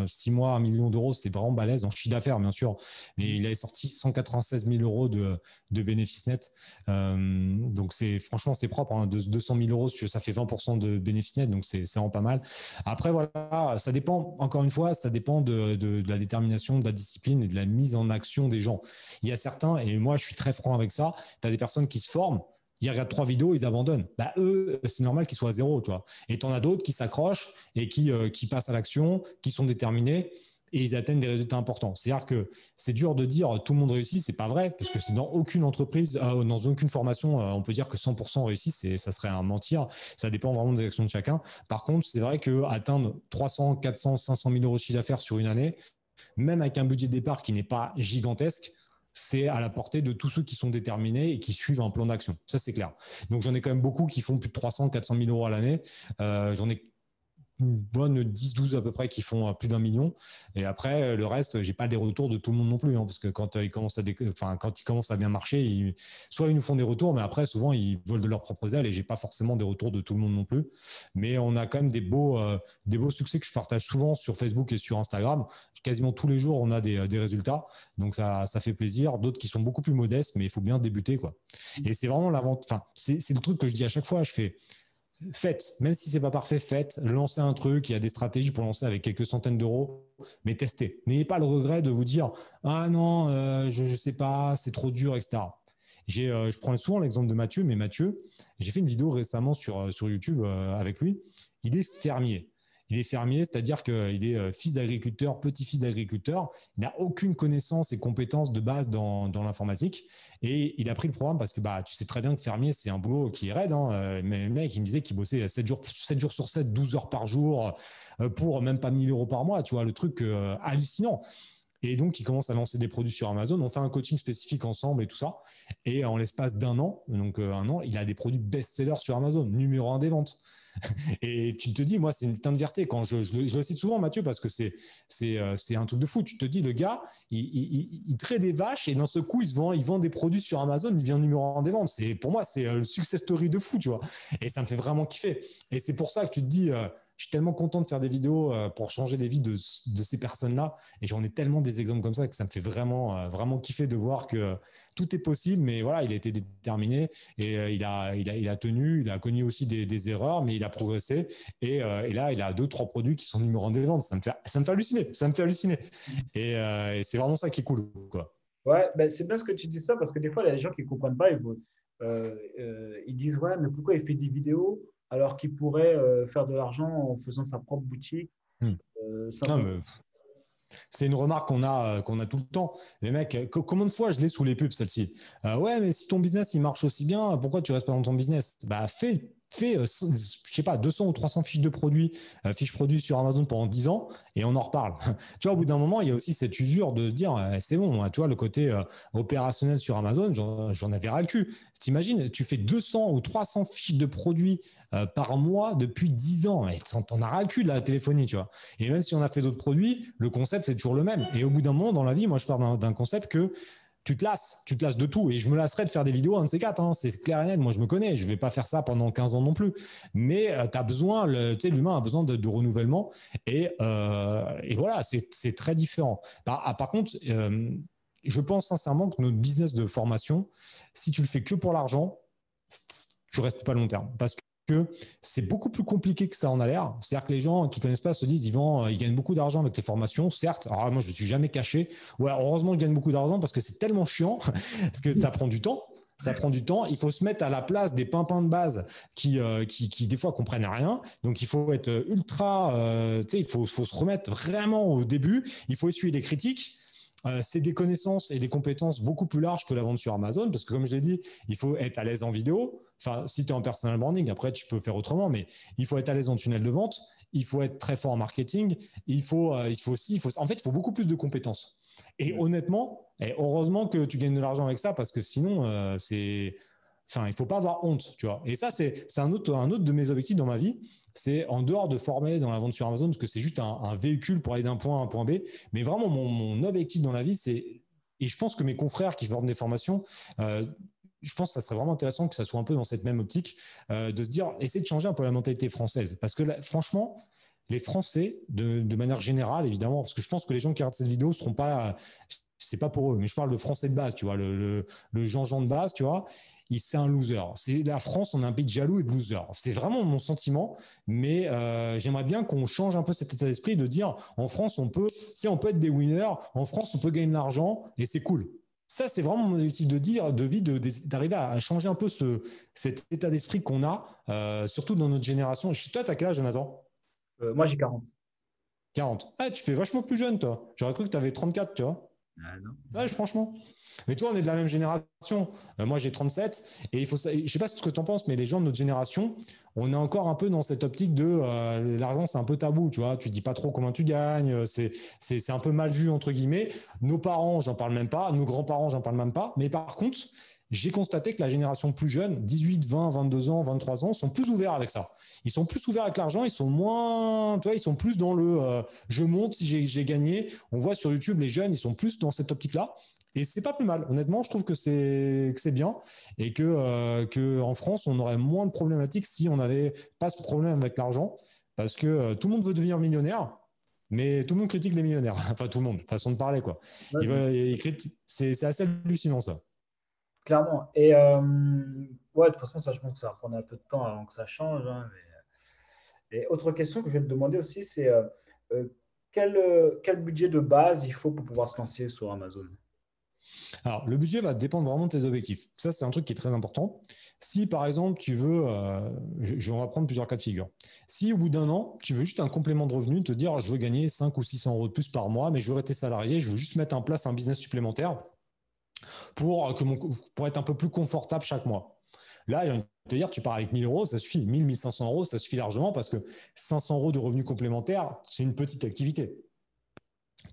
[SPEAKER 1] 6 mois, 1 million d'euros, c'est vraiment balèze en chiffre d'affaires, bien sûr. Mais il avait sorti 196 000 euros de, bénéfices nets. donc c'est franchement, c'est propre. De, 200 000 euros, ça fait 20% de bénéfices nets, donc c'est vraiment pas mal. Après, voilà, ça dépend, encore une fois, ça dépend de, de la détermination, de la discipline et de la mise en action des gens. Il y a certains, et moi, je suis très franc avec ça, tu as des personnes qui se forment ils regardent trois vidéos, ils abandonnent. Bah, eux, c'est normal qu'ils soient à zéro, tu vois. Et t'en as d'autres qui s'accrochent et euh, qui, passent à l'action, qui sont déterminés et ils atteignent des résultats importants. C'est-à-dire que c'est dur de dire tout le monde réussit, c'est pas vrai, parce que c'est dans aucune entreprise, euh, dans aucune formation, euh, on peut dire que 100% réussissent. ça serait un mentir. Ça dépend vraiment des actions de chacun. Par contre, c'est vrai que atteindre 300, 400, 500 000 euros de chiffre d'affaires sur une année, même avec un budget de départ qui n'est pas gigantesque, c'est à la portée de tous ceux qui sont déterminés et qui suivent un plan d'action. Ça, c'est clair. Donc, j'en ai quand même beaucoup qui font plus de 300, 400 000 euros à l'année. Euh, j'en ai une bonne 10, 12 à peu près qui font euh, plus d'un million. Et après, euh, le reste, j'ai pas des retours de tout le monde non plus, hein, parce que quand euh, ils commencent à, enfin, quand ils commencent à bien marcher, soit ils nous font des retours, mais après, souvent, ils volent de leurs propres ailes et j'ai pas forcément des retours de tout le monde non plus. Mais on a quand même des beaux, des beaux succès que je partage souvent sur Facebook et sur Instagram. Quasiment tous les jours, on a des, des résultats. Donc, ça, ça fait plaisir. D'autres qui sont beaucoup plus modestes, mais il faut bien débuter, quoi. Et c'est vraiment la vente. Enfin, c'est le truc que je dis à chaque fois. Je fais, faites, même si c'est pas parfait, faites, lancez un truc, il y a des stratégies pour lancer avec quelques centaines d'euros, mais testez. N'ayez pas le regret de vous dire ah non, euh, je, ne sais pas, c'est trop dur, etc. Euh, je prends souvent l'exemple de Mathieu, mais Mathieu, j'ai fait une vidéo récemment sur, euh, sur YouTube avec lui. Il est fermier. Il est fermier, c'est-à-dire qu'il est euh, fils d'agriculteur, petit-fils d'agriculteur. Il n'a aucune connaissance et compétence de base dans, l'informatique. Et il a pris le programme parce que bah, tu sais très bien que fermier, c'est un boulot qui est raide. Hein. Euh, mais le mec, il me disait qu'il bossait 7 jours, 7 jours sur 7, 12 heures par jour euh, pour même pas 1000 euros par mois. Tu vois, le truc hallucinant. Et donc, il commence à lancer des produits sur Amazon. On fait un coaching spécifique ensemble et tout ça. Et en l'espace d'un an, donc euh, un an, il a des produits best seller sur Amazon, numéro un des ventes. (laughs) et tu te dis, moi, c'est une teinte de fierté. Quand je, le, cite souvent, Mathieu, parce que euh, c'est, un truc de fou. Tu te dis, le gars, il, traite des vaches et dans ce coup, il, vend, des produits sur Amazon, il vient numéro un des ventes. C'est, pour moi, c'est euh, le success story de fou, tu vois. Et ça me fait vraiment kiffer. Et c'est pour ça que tu te dis, je suis tellement content de faire des vidéos euh, pour changer les vies de, ces personnes-là. Et j'en ai tellement des exemples comme ça que ça me fait vraiment, euh, vraiment kiffer de voir que tout est possible. Mais voilà, il a été déterminé et euh, il, a, il, a, tenu, il a connu aussi des, erreurs, mais il a progressé. Et, là, il a deux, trois produits qui sont numéro des ventes. Ça me fait, ça me fait halluciner. Ça me fait halluciner. Et, c'est vraiment ça qui est cool. Quoi.
[SPEAKER 2] Ouais, ben, c'est bien ce que tu dis ça parce que des fois, il y a des gens qui ne comprennent pas. Ils, ils disent Ouais, mais pourquoi il fait des vidéos alors qu'il pourrait euh, faire de l'argent en faisant sa propre boutique.
[SPEAKER 1] Hmm. Euh, c'est une remarque qu'on a, euh, qu'on a tout le temps. Les mecs, combien de fois je l'ai sous les pubs, celle-ci Ouais, mais si ton business, il marche aussi bien, pourquoi tu restes pas dans ton business Bah, fais fais euh, je sais pas, 200 ou 300 fiches de produits, euh, fiches produits sur Amazon pendant 10 ans, et on en reparle. (laughs) tu vois, au bout d'un moment, il y a aussi cette usure de dire, euh, c'est bon, hein, tu vois, le côté opérationnel sur Amazon, j'en avais ras le cul. T'imagines, tu fais 200 ou 300 fiches de produits par mois depuis 10 ans, et t'en as ras le cul de la téléphonie, tu vois. Et même si on a fait d'autres produits, le concept, c'est toujours le même. Et au bout d'un moment, dans la vie, moi, je pars d'un concept que tu te lasses, tu te lasses de tout. Et je me lasserai de faire des vidéos, un de ces quatre. Hein. C'est clair et net. Moi, je me connais. Je ne vais pas faire ça pendant 15 ans non plus. Mais euh, tu as besoin, tu sais, l'humain a besoin de, renouvellement. Euh, et, voilà, c'est très différent. Bah, ah, par, contre, euh, je pense sincèrement que notre business de formation, si tu le fais que pour l'argent, tu restes pas long terme. Parce que c'est beaucoup plus compliqué que ça en a l'air. C'est-à-dire que les gens qui connaissent pas se disent, ils vont, euh, ils gagnent beaucoup d'argent avec les formations, certes. moi, je me suis jamais caché. Ouais, heureusement, je gagne beaucoup d'argent parce que c'est tellement chiant, (laughs) parce que ça prend du temps. Ça prend du temps. Il faut se mettre à la place des pimpins de base qui, euh, qui, qui, des fois, comprennent rien. Donc, il faut être euh, ultra, tu sais, il faut, faut se remettre vraiment au début. Il faut essuyer des critiques. c'est des connaissances et des compétences beaucoup plus larges que la vente sur Amazon, parce que comme je l'ai dit, il faut être à l'aise en vidéo, Enfin, si tu es en personal branding, après, tu peux faire autrement, mais il faut être à l'aise en tunnel de vente, il faut être très fort en marketing, il faut, euh, il faut aussi, il faut, en fait, il faut beaucoup plus de compétences. Et mm. honnêtement, heureusement que tu gagnes de l'argent avec ça, parce que sinon, euh, c'est. Enfin, il faut pas avoir honte, tu vois. Et ça, c'est un autre, un autre de mes objectifs dans ma vie. C'est en dehors de former dans la vente sur Amazon, parce que c'est juste un, véhicule pour aller d'un point à un point B. Mais vraiment, mon, objectif dans la vie, c'est et je pense que mes confrères qui forment des formations, euh, je pense que ça serait vraiment intéressant que ça soit un peu dans cette même optique, euh, de se dire, essayer de changer un peu la mentalité française. Parce que franchement, les Français, de, manière générale, évidemment, parce que je pense que les gens qui regardent cette vidéo ne seront pas, c'est pas pour eux, mais je parle de Français de base, tu vois, le, Jean-Jean de base, tu vois, c'est un loser. C'est la France, on est un pays jaloux et de loser. C'est vraiment mon sentiment, mais euh, j'aimerais bien qu'on change un peu cet état d'esprit de dire, en France, on peut, on peut être des winners, en France, on peut gagner de l'argent et c'est cool. Ça, c'est vraiment mon objectif de dire, de vie, d'arriver à changer un peu cet état d'esprit qu'on a, euh, surtout dans notre génération. Je toi, t'as quel âge, Jonathan euh, Moi, j'ai 40. 40. Ah, tu fais vachement plus jeune, toi. J'aurais cru que tu avais 34, tu vois. Ah, franchement. Mais toi, on est de la même génération. Euh, moi, j'ai 37. Et il faut, je sais pas ce que tu en penses, mais les gens de notre génération, on est encore un peu dans cette optique de euh, l'argent, c'est un peu tabou. Tu vois, tu dis pas trop comment tu gagnes. Euh, c'est, c'est un peu mal vu, entre guillemets. Nos parents, j'en parle même pas. Nos grands-parents, j'en parle même pas. Mais par contre, j'ai constaté que la génération plus jeune, 18, 20, 22 ans, 23 ans, sont plus ouverts avec ça. Ils sont plus ouverts avec l'argent, ils sont moins, tu vois, ils sont plus dans le euh, je monte si j'ai gagné. On voit sur YouTube les jeunes, ils sont plus dans cette optique-là. Et c'est pas plus mal. Honnêtement, je trouve que c'est que c'est bien et que euh, que en France, on aurait moins de problématiques si on n'avait pas ce problème avec l'argent, parce que euh, tout le monde veut devenir millionnaire. Mais tout le monde critique les millionnaires, (laughs) enfin tout le monde, façon de parler quoi. C'est assez hallucinant ça clairement. Et euh,
[SPEAKER 2] ouais, de toute façon, ça, je pense que ça va prendre un peu de temps avant que ça change. Hein, euh. Et autre question que je vais te demander aussi, c'est euh, quel, budget de base il faut pour pouvoir se lancer sur Amazon
[SPEAKER 1] alors, le budget va dépendre vraiment de tes objectifs. Ça, c'est un truc qui est très important. Si, par exemple, tu veux, je, vais en prendre plusieurs cas de figure. Si au bout d'un an, tu veux juste un complément de revenu, te dire, je veux gagner 5 ou 600 euros de plus par mois, mais je veux rester salarié, je veux juste mettre en place un business supplémentaire, euh, pour, être un peu plus confortable chaque mois. Là, j'ai envie te dire, tu pars avec 1000 euros, ça suffit. 1 1500 euros, ça suffit largement parce que 500 euros de revenus complémentaires, c'est une petite activité.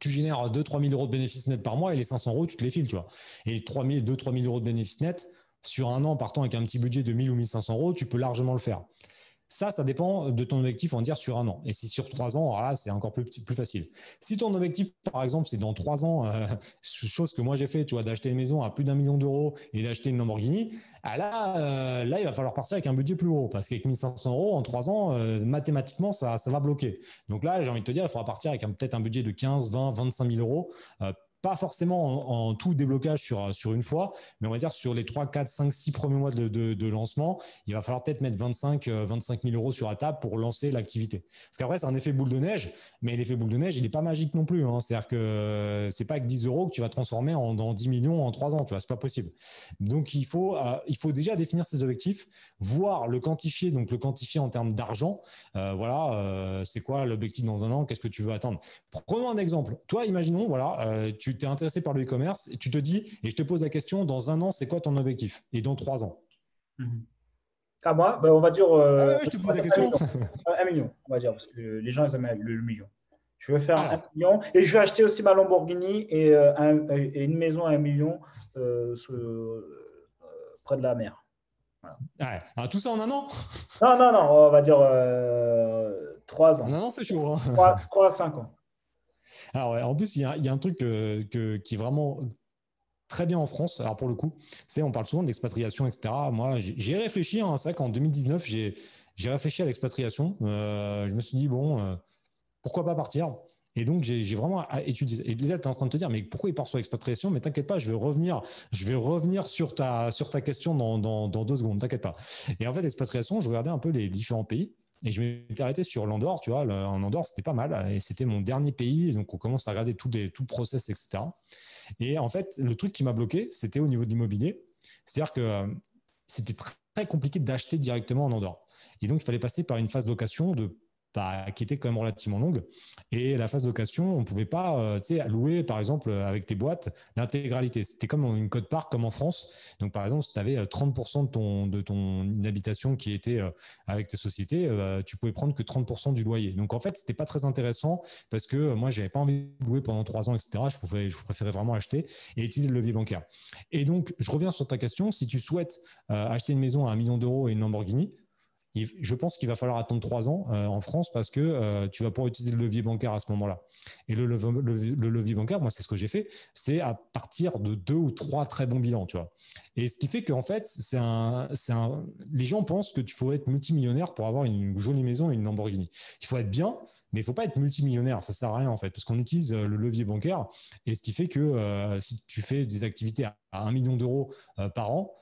[SPEAKER 1] Tu génères 2-3 000 euros de bénéfices nets par mois et les 500 euros, tu te les files, tu vois. Et 3 000, 2-3 000 euros de bénéfices nets sur un an, partant avec un petit budget de 1000 ou 1500 euros, tu peux largement le faire. Ça, ça dépend de ton objectif, on va dire, sur un an. Et si sur trois ans, alors ah, c'est encore plus, plus facile. Si ton objectif, par exemple, c'est dans trois ans, euh, (laughs) chose que moi j'ai fait, tu vois, d'acheter une maison à plus d'un million d'euros et d'acheter une Lamborghini, ah, là, euh, là, il va falloir partir avec un budget plus haut parce qu'avec 1500 euros en trois ans, euh, mathématiquement, ça, ça va bloquer. Donc là, j'ai envie de te dire, il faudra partir avec peut-être un budget de 15, 20, 25 000 euros pas forcément en, tout déblocage sur, sur une fois, mais on va dire sur les 3, 4, 5, 6 premiers mois de, de, lancement, il va falloir peut-être mettre 25, 25 000 euros sur la table pour lancer l'activité. Parce qu'après, c'est un effet boule de neige, mais l'effet boule de neige, il n'est pas magique non plus. Hein. C'est-à-dire que c'est pas avec 10 euros que tu vas transformer en, en 10 millions en 3 ans, tu vois, c'est pas possible. Donc, il faut, euh, il faut déjà définir ses objectifs, voir le quantifier, donc le quantifier en termes d'argent. Euh, voilà, euh, c'est quoi l'objectif dans un an, qu'est-ce que tu veux atteindre. Prenons un exemple. Toi, imaginons, voilà, tu tu t'es intéressé par le e-commerce et tu te dis, et je te pose la question, dans un an, c'est quoi ton objectif Et dans trois ans
[SPEAKER 2] À mm-hmm. ah, moi, bah, on va dire. Euh, ah je te pose la question. Un million, on va dire, parce que les gens, ils aiment le, million. Je veux faire un ah. million et je vais acheter aussi ma Lamborghini et, euh, une maison à un million euh, près de la mer. tout ça en un an Non, non, non, on va dire trois ans. Non, non, c'est chaud. Hein. Trois, à cinq ans.
[SPEAKER 1] Alors, en plus, il y, a, un truc euh, qui est vraiment très bien en France. Alors, pour le coup, c'est, on parle souvent d'expatriation, etc. Moi, j'ai réfléchi, à hein, ça qu'en 2019, j'ai, réfléchi à l'expatriation. Euh, je me suis dit, bon, euh, pourquoi pas partir et donc, j'ai vraiment étudié. Et là, tu es en train de te dire, mais pourquoi il part sur l'expatriation Mais t'inquiète pas, je vais revenir, je vais revenir sur, ta, sur ta question dans, deux secondes, t'inquiète pas. Et en fait, l'expatriation je regardais un peu les différents pays. Et je m'étais arrêté sur l'Andorre, tu vois. en Andorre, c'était pas mal. Et c'était mon dernier pays. Donc, on commence à regarder tout, des tout process, etc. Et en fait, le truc qui m'a bloqué, c'était au niveau de l'immobilier. C'est-à-dire que euh, c'était très compliqué d'acheter directement en Andorre. Et donc, il fallait passer par une phase de location de bah, qui était quand même relativement longue. Et la phase location, on ne pouvait pas euh, louer, par exemple, euh, avec tes boîtes, l'intégralité. C'était comme une code part, comme en France. Donc, par exemple, si tu avais 30% de ton, de ton habitation qui était euh, avec tes sociétés, tu bah, tu pouvais prendre que 30% du loyer. Donc, en fait, ce n'était pas très intéressant parce que moi, j'avais pas envie de louer pendant trois ans, etc. Je, je préférais vraiment acheter et utiliser le levier bancaire. Et donc, je reviens sur ta question. Si tu souhaites acheter une maison à un million d'euros et une Lamborghini, je pense qu'il va falloir attendre trois ans euh, en France parce que euh, tu vas pouvoir utiliser le levier bancaire à ce moment-là. Et le, levier bancaire, moi, c'est ce que j'ai fait, c'est à partir de deux ou trois très bons bilans, tu Et ce qui fait qu'en fait, les gens pensent que tu faut être multimillionnaire pour avoir une jolie maison et une Lamborghini. Il faut être bien, mais il faut pas être multimillionnaire, ça sert à rien en fait, parce qu'on utilise euh, le levier bancaire et ce qui fait que si tu fais des activités à, un million d'euros par an,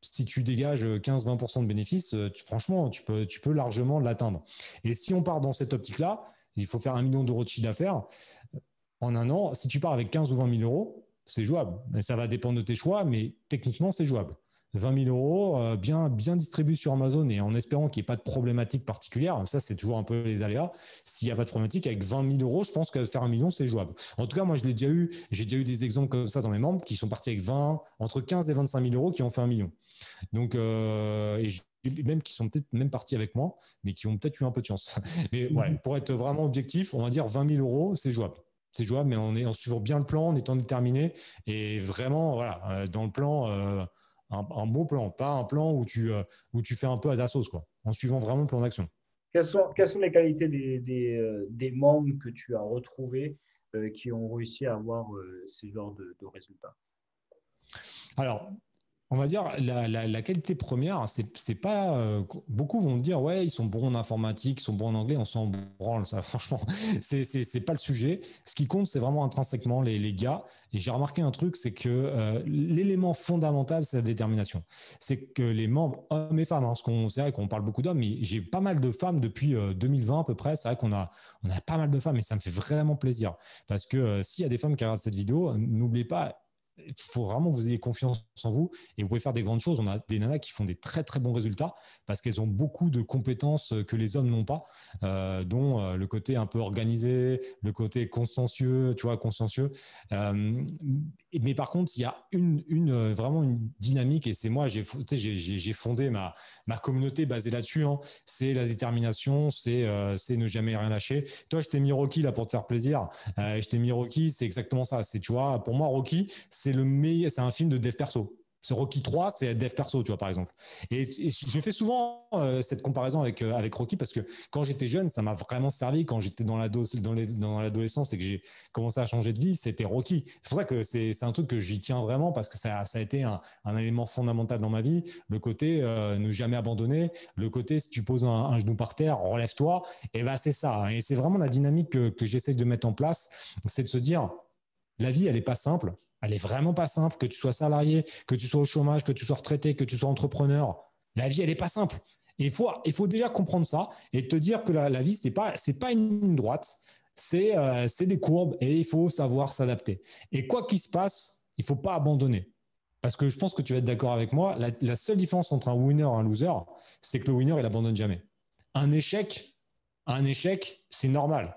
[SPEAKER 1] si tu dégages 15-20% euh, de bénéfices, euh, franchement, tu peux, tu peux largement l'atteindre. Et si on part dans cette optique-là, il faut faire un million d'euros de chiffre d'affaires euh, en un an. Si tu pars avec 15 ou 20 000 euros, c'est jouable. Mais ça va dépendre de tes choix, mais techniquement, c'est jouable. 20 000 euros, euh, bien, bien distribué sur Amazon et en espérant qu'il n'y ait pas de problématique particulière. Ça, c'est toujours un peu les aléas. S'il n'y a pas de problématique, avec 20 000 euros, je pense que faire un million, c'est jouable. En tout cas, moi, je l'ai déjà eu. J'ai déjà eu des exemples comme ça dans mes membres qui sont partis avec 20, entre 15 et 25 000 euros qui ont fait un million. Donc, euh, et même qui sont peut-être même partis avec moi, mais qui ont peut-être eu un peu de chance. (laughs) Mais ouais, pour être vraiment objectif, on va dire 20 000 euros, c'est jouable c'est jouable, mais on est en suivant bien le plan, en étant déterminé et vraiment, voilà, euh, dans le plan, un, bon beau plan, pas un plan où tu, euh, où tu fais un peu à la sauce, quoi, en suivant vraiment le plan d'action.
[SPEAKER 2] Quelles sont, quelles sont, les qualités des, euh, membres que tu as retrouvés euh, qui ont réussi à avoir ce ces de, de résultats
[SPEAKER 1] Alors, on va dire, la, qualité première, c'est pas. Euh, beaucoup vont dire, ouais, ils sont bons en informatique, ils sont bons en anglais, on s'en branle, ça, (laughs) franchement. C'est pas le sujet. Ce qui compte, c'est vraiment intrinsèquement les, les gars. Et j'ai remarqué un truc, c'est que euh, l'élément fondamental, c'est la détermination. C'est que les membres, hommes et femmes, hein, qu'on c'est vrai qu'on parle beaucoup d'hommes, mais j'ai pas mal de femmes depuis 2020 euh, à peu près. C'est vrai qu'on a, on a pas mal de femmes et ça me fait vraiment plaisir. Parce que s'il y a des femmes qui regardent cette vidéo, n'oubliez pas, il faut vraiment que vous ayez confiance en vous et vous pouvez faire des grandes choses. On a des nanas qui font des très très bons résultats parce qu'elles ont beaucoup de compétences euh, que les hommes n'ont pas, euh, dont euh, le côté un peu organisé, le côté consciencieux, tu vois, consciencieux. mais par contre, il y a une, vraiment une dynamique et c'est moi, j'ai fondé ma, ma communauté basée là-dessus. Hein. C'est la détermination, c'est ne jamais rien lâcher. Toi, je t'ai mis Rocky là pour te faire plaisir. je t'ai mis Rocky, c'est exactement ça. C'est tu vois, pour moi, Rocky, c'est le meilleur, c'est un film de dev perso. Ce Rocky 3, c'est dev perso, tu vois, par exemple. Et, je fais souvent euh, cette comparaison avec, euh, avec Rocky parce que quand j'étais jeune, ça m'a vraiment servi. Quand j'étais dans l'adolescence et que j'ai commencé à changer de vie, c'était Rocky. C'est pour ça que c'est un truc que j'y tiens vraiment parce que ça, a été un, élément fondamental dans ma vie. Le côté euh, ne jamais abandonner, le côté si tu poses un, genou par terre, relève-toi. Et ben c'est ça. Et c'est vraiment la dynamique que, que j'essaye de mettre en place. C'est de se dire, la vie, elle n'est pas simple elle est vraiment pas simple, que tu sois salarié, que tu sois au chômage, que tu sois retraité, que tu sois entrepreneur. La vie, elle est pas simple. il faut, déjà comprendre ça et te dire que la, vie, c'est pas, pas une ligne droite, euh, c'est, des courbes et il faut savoir s'adapter. Et quoi qu'il se passe, il faut pas abandonner. Parce que je pense que tu vas être d'accord avec moi, la, seule différence entre un winner et un loser, c'est que le winner, il abandonne jamais. Un échec, un échec, c'est normal.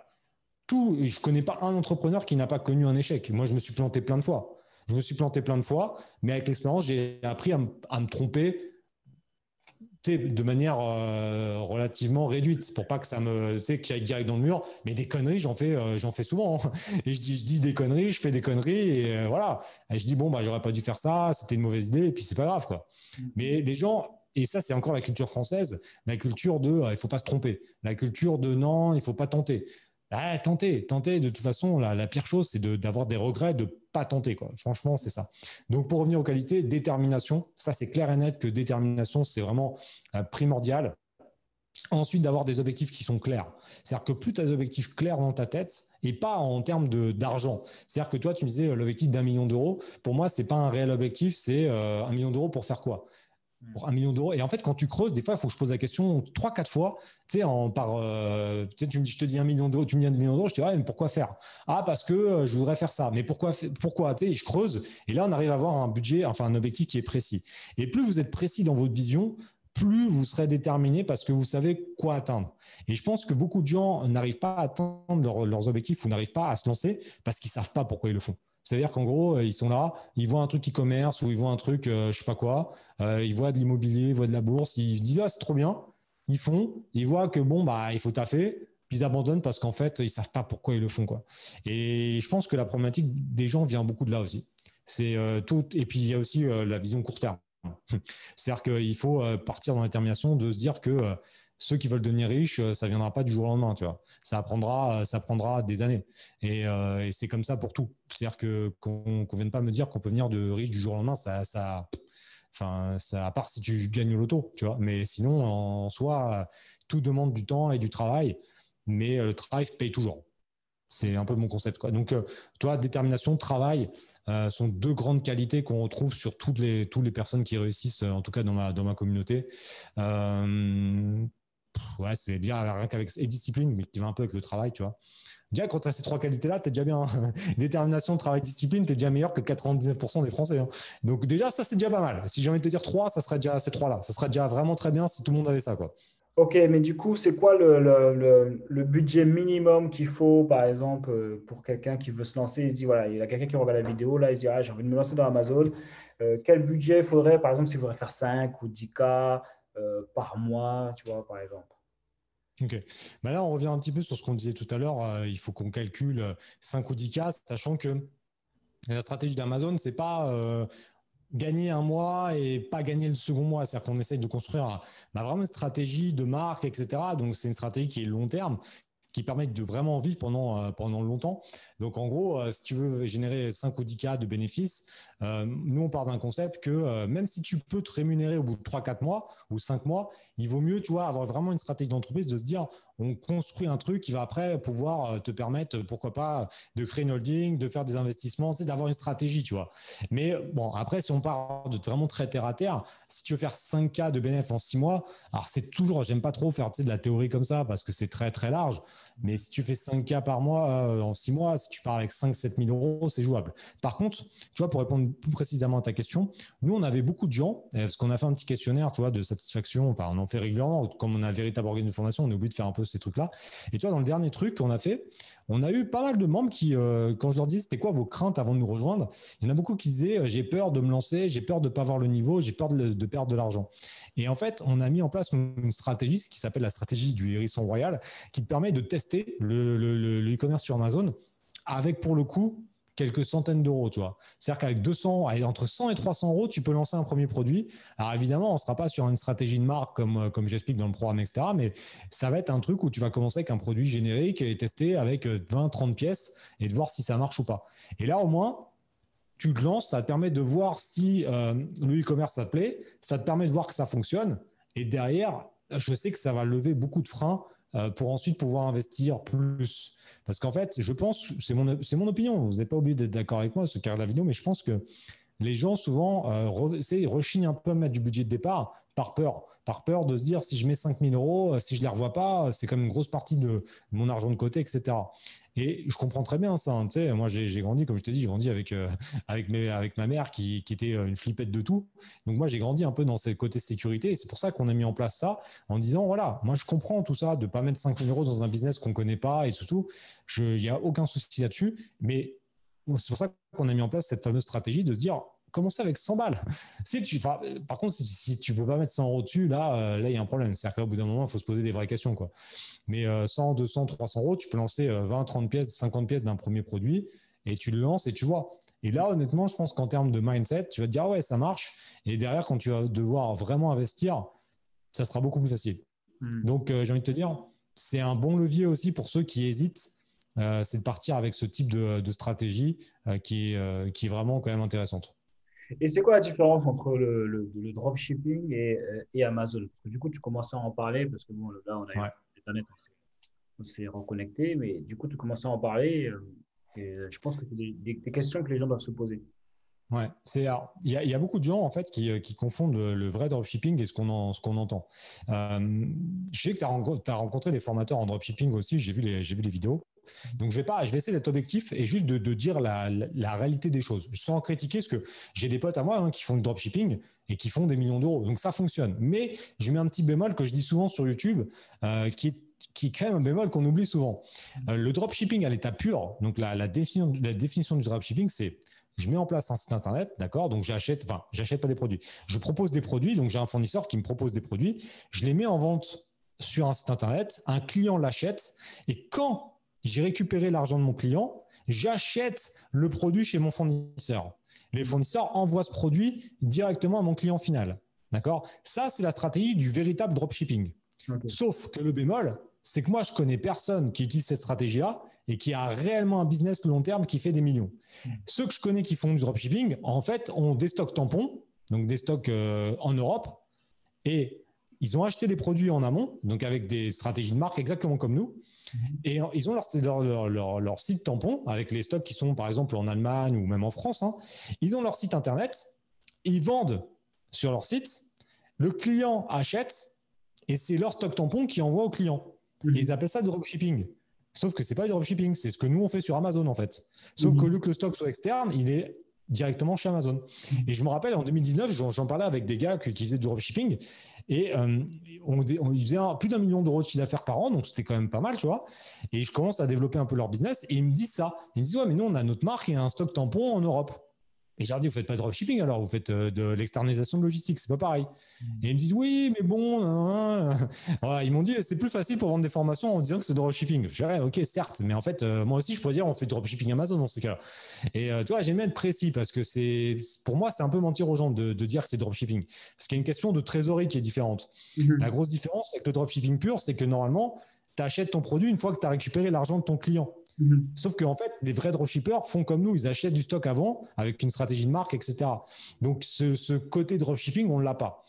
[SPEAKER 1] Tout, je connais pas un entrepreneur qui n'a pas connu un échec. Moi, je me suis planté plein de fois. Je me suis planté plein de fois, mais avec l'expérience, j'ai appris à, me tromper de manière euh, relativement réduite pour pas que ça me tu sais qu'il direct dans le mur mais des conneries j'en fais euh, j'en fais souvent hein. et je dis je dis des conneries je fais des conneries et euh, voilà et je dis bon bah j'aurais pas dû faire ça c'était une mauvaise idée et puis c'est pas grave quoi mais des gens et ça c'est encore la culture française la culture de il faut pas se tromper la culture de non il faut pas tenter ah, tentez, De toute façon, la, pire chose, c'est d'avoir des regrets, de pas tenter. Franchement, c'est ça. Donc, pour revenir aux qualités, détermination. Ça, c'est clair et net que détermination, c'est vraiment euh, primordial. Ensuite, d'avoir des objectifs qui sont clairs. C'est-à-dire que plus tu as des objectifs clairs dans ta tête, et pas en termes d'argent. C'est-à-dire que toi, tu me disais euh, l'objectif d'un million d'euros. Pour moi, ce n'est pas un réel objectif, c'est euh, un million d'euros pour faire quoi Mm. pour un million d'euros. Et en fait, quand tu creuses, des fois, il faut que je pose la question trois, quatre fois. Tu sais, par, euh, tu tu me dis, je te dis un million d'euros, tu me dis un million d'euros, je te dis, mais pourquoi faire Ah, parce que euh, je voudrais faire ça. Mais pourquoi, pourquoi Tu sais, je creuse. Et là, on arrive à avoir un budget, enfin, un objectif qui est précis. Et plus vous êtes précis dans votre vision, plus vous serez déterminé parce que vous savez quoi atteindre. Et je pense que beaucoup de gens n'arrivent pas à atteindre leurs objectifs ou n'arrivent pas à se lancer parce qu'ils savent pas pourquoi ils le font. C'est-à-dire qu'en gros, euh, ils sont là, ils voient un truc qui commerce ou ils voient un truc, je euh, je sais pas quoi, euh, ils voient de l'immobilier, ils voient de la bourse, ils disent ah c'est trop bien, ils font, ils voient que bon bah il faut taffer, puis ils abandonnent parce qu'en fait ils ne savent pas pourquoi ils le font quoi. Et je pense que la problématique des gens vient beaucoup de là aussi. C'est tout et puis il y a aussi la vision court terme. (laughs) C'est-à-dire qu'il faut partir dans l'intermédiation de se dire que ceux qui veulent devenir riches, euh, ça viendra pas du jour au lendemain, tu vois. Ça prendra, euh, ça prendra des années. Euh, et, c'est comme ça pour tout. C'est-à-dire que qu'on ne vienne pas me dire qu'on peut venir de riche du jour au lendemain, ça, ça, enfin, ça, à part si tu gagnes l'auto, tu vois. Mais sinon, en soi, tout demande du temps et du travail, mais le travail paye toujours. C'est un peu mon concept, quoi. Donc, toi, détermination, travail sont deux grandes qualités qu'on retrouve sur toutes les toutes les personnes qui réussissent, en tout cas dans ma dans ma communauté ouais, c'est dire rien qu'avec et discipline, mais tu vas un peu avec le travail, tu vois. Déjà, quand tu as ces trois qualités-là, tu es déjà bien. Hein. (laughs) Détermination, travail, discipline, tu es déjà meilleur que 99% des Français. Hein. Donc, déjà, ça, c'est déjà pas mal. Si j'ai envie de te dire trois, ça serait déjà ces trois-là. Ça serait déjà vraiment très bien si tout le monde avait ça, quoi.
[SPEAKER 2] Ok, mais du coup, c'est quoi le, budget minimum qu'il faut, par exemple, euh, pour quelqu'un qui veut se lancer Il se dit, voilà, il y a quelqu'un qui regarde la vidéo, là, il se dit, ah, j'ai envie de me lancer dans Amazon. Euh, quel budget faudrait, par exemple, s'il voudrait faire 5 ou 10K euh, par mois, tu vois, par exemple.
[SPEAKER 1] Ok. Bah là, on revient un petit peu sur ce qu'on disait tout à l'heure. Euh, il faut qu'on calcule 5 euh, ou 10 cas, sachant que la stratégie d'Amazon, ce n'est pas gagner un mois et pas gagner le second mois. C'est-à-dire qu'on essaye de construire bah, vraiment une stratégie de marque, etc. Donc, c'est une stratégie qui est long terme, qui permet de vraiment vivre pendant, pendant longtemps. Donc, en gros, si tu veux générer 5 ou 10 cas de bénéfices, euh, nous, on part d'un concept que euh, même si tu peux te rémunérer au bout de 3-4 mois ou 5 mois, il vaut mieux, tu vois, avoir vraiment une stratégie d'entreprise de se dire, on construit un truc qui va après pouvoir euh, te permettre, pourquoi pas, de créer une holding, de faire des investissements, tu d'avoir une stratégie, tu vois. Mais bon, après, si on part de vraiment très terre à terre, si tu veux faire 5K de bénéfices en 6 mois, alors c'est toujours, j'aime pas trop faire tu de la théorie comme ça parce que c'est très, très large. Mais si tu fais 5K par mois en 6 mois, si tu pars avec 5-7 000 euros, c'est jouable. Par contre, tu vois, pour répondre plus précisément à ta question, nous, on avait beaucoup de gens, eh, parce qu'on a fait un petit questionnaire, tu de satisfaction. Enfin, on en fait régulièrement. Comme on a un véritable organisme de formation, on oublie de faire un peu ces trucs-là. Et tu vois, dans le dernier truc qu'on a fait, on a eu pas mal de membres qui, euh, quand je leur dis c'était quoi vos craintes avant de nous rejoindre, il y en a beaucoup qui disaient euh, j'ai peur de me lancer, j'ai peur de ne pas avoir le niveau, j'ai peur de, perdre de l'argent. Et en fait, on a mis en place une stratégie, ce qui s'appelle la stratégie du hérisson royal, qui te permet de tester le e-commerce sur Amazon avec pour le coup quelques centaines d'euros, tu vois. C'est-à-dire qu'avec 200, entre 100 et 300 euros, tu peux lancer un premier produit. Alors évidemment, on ne sera pas sur une stratégie de marque comme, euh, comme j'explique dans le programme, etc. Mais ça va être un truc où tu vas commencer avec un produit générique et tester avec 20, euh, 30 pièces et de voir si ça marche ou pas. Et là, au moins, tu te lances, ça te permet de voir si euh, le e-commerce ça te plaît, ça te permet de voir que ça fonctionne. Et derrière, je sais que ça va lever beaucoup de freins euh, pour ensuite pouvoir investir plus. Parce qu'en fait, je pense, c'est mon, opinion, vous n'êtes pas obligé d'être d'accord avec moi, ce cas de la mais je pense que les gens souvent euh, rechignent un peu à mettre du budget de départ par peur par peur de se dire si je mets 5000 euros, euh, si je ne les revois pas, euh, c'est comme une grosse partie de mon argent de côté, etc. Et je comprends très bien ça. Hein, tu moi, j'ai grandi, comme je te dis, j'ai grandi avec, euh, (laughs) avec, ma mère qui, était une flippette de tout. Donc, moi, j'ai grandi un peu dans ce côté sécurité. c'est pour ça qu'on a mis en place ça en disant voilà, moi, je comprends tout ça, de ne pas mettre 5000 000 euros dans un business qu'on ne connaît pas et surtout, il n'y a aucun souci là-dessus. Mais c'est pour ça qu'on a mis en place cette fameuse stratégie de se dire commencer avec 100 balles. (laughs) Si tu, par contre, si, tu tu peux pas mettre 100 euros dessus, là, euh, là, il y a un problème. C'est-à-dire qu'au bout d'un moment, il faut se poser des vraies questions, quoi. Mais 100, 200, 300 euros, tu peux lancer 20, euh, 30 pièces, 50 pièces d'un premier produit et tu le lances et tu vois. Et là, honnêtement, je pense qu'en termes de mindset, tu vas te dire, ah ouais, ça marche. Et derrière, quand tu vas devoir vraiment investir, ça sera beaucoup plus facile. Hmm. Donc, euh, j'ai envie de te dire, c'est un bon levier aussi pour ceux qui hésitent. c'est de partir avec ce type de, stratégie qui est vraiment quand même intéressante.
[SPEAKER 2] Et c'est quoi la différence entre le, le, dropshipping et, euh, et Amazon Du coup, tu commences à en parler parce que bon, là, on a on s'est reconnecté, mais du coup, tu commences à en parler. Euh, et euh, je pense que c'est des, questions que les gens doivent se poser.
[SPEAKER 1] Ouais, c'est il y, y, a beaucoup de gens en fait qui, qui confondent le, vrai dropshipping et ce qu'on en, qu'on entend. je sais que tu as, rencontré des formateurs en dropshipping aussi, j'ai vu, les, vu les vidéos. Donc je vais pas, je vais essayer d'être objectif et juste de, dire la, réalité des choses, sans critiquer, parce que j'ai des potes à moi hein, qui font du dropshipping et qui font des millions d'euros. Donc ça fonctionne. Mais je mets un petit bémol que je dis souvent sur YouTube, euh, qui crée un bémol qu'on oublie souvent. Euh, le dropshipping à l'état pur, donc la, la, définition, du dropshipping, c'est je mets en place un site internet, d'accord Donc j'achète, enfin, j'achète pas des produits. Je propose des produits, donc j'ai un fournisseur qui me propose des produits, je les mets en vente sur un site internet, un client l'achète, et quand j'ai récupéré l'argent de mon client, j'achète le produit chez mon fournisseur. Les fournisseurs envoient ce produit directement à mon client final. D'accord Ça, c'est la stratégie du véritable dropshipping. Sauf que le bémol, c'est que moi, je connais personne qui utilise cette stratégie-là et qui a réellement un business long terme qui fait des millions. Ceux que je connais qui font du dropshipping, en fait, ont des stocks tampons, donc des stocks euh, en Europe, et ils ont acheté des produits en amont, donc avec des stratégies de marque exactement comme nous. Et ils ont leur, site tampon avec les stocks qui sont par exemple en Allemagne ou même en France. Hein. Ils ont leur site internet, ils vendent sur leur site, le client achète et c'est leur stock tampon qui envoie au client. Mhm. Ils appellent ça dropshipping. Sauf que c'est pas du dropshipping, c'est ce que nous on fait sur Amazon en fait. Sauf mhm. que le stock soit externe, il est directement chez Amazon. Mmh. Et je me rappelle, en 2019, j'en parlais avec des gars qui utilisaient du dropshipping et euh, on, ils faisaient plus d'un million d'euros de chiffre d'affaires par an, donc c'était quand même pas mal, tu vois. Et je commence à développer un peu leur business et ils me disent ça. Ils me disent, ouais, mais nous, on a notre marque et un stock tampon en Europe. Et je leur dis, vous faites pas de dropshipping alors, vous faites euh, de l'externalisation de logistique, c'est pas pareil. Mmh. Et ils me disent, oui, mais bon, (laughs) ils m'ont dit, c'est plus facile pour vendre des formations en disant que c'est dropshipping. Je dirais, ok, certes, mais en fait, euh, moi aussi, je pourrais dire, on fait dropshipping Amazon dans ces cas Et euh, tu vois, j'aime bien être précis parce que c'est, pour moi, c'est un peu mentir aux gens de, dire que c'est dropshipping. Parce qu'il y a une question de trésorerie qui est différente. Mmh. La grosse différence avec le dropshipping pur, c'est que normalement, tu achètes ton produit une fois que tu as récupéré l'argent de ton client. Mhm. Sauf qu'en fait, les vrais dropshippers font comme nous, ils achètent du stock avant avec une stratégie de marque, etc. Donc ce, ce côté dropshipping, on ne l'a pas.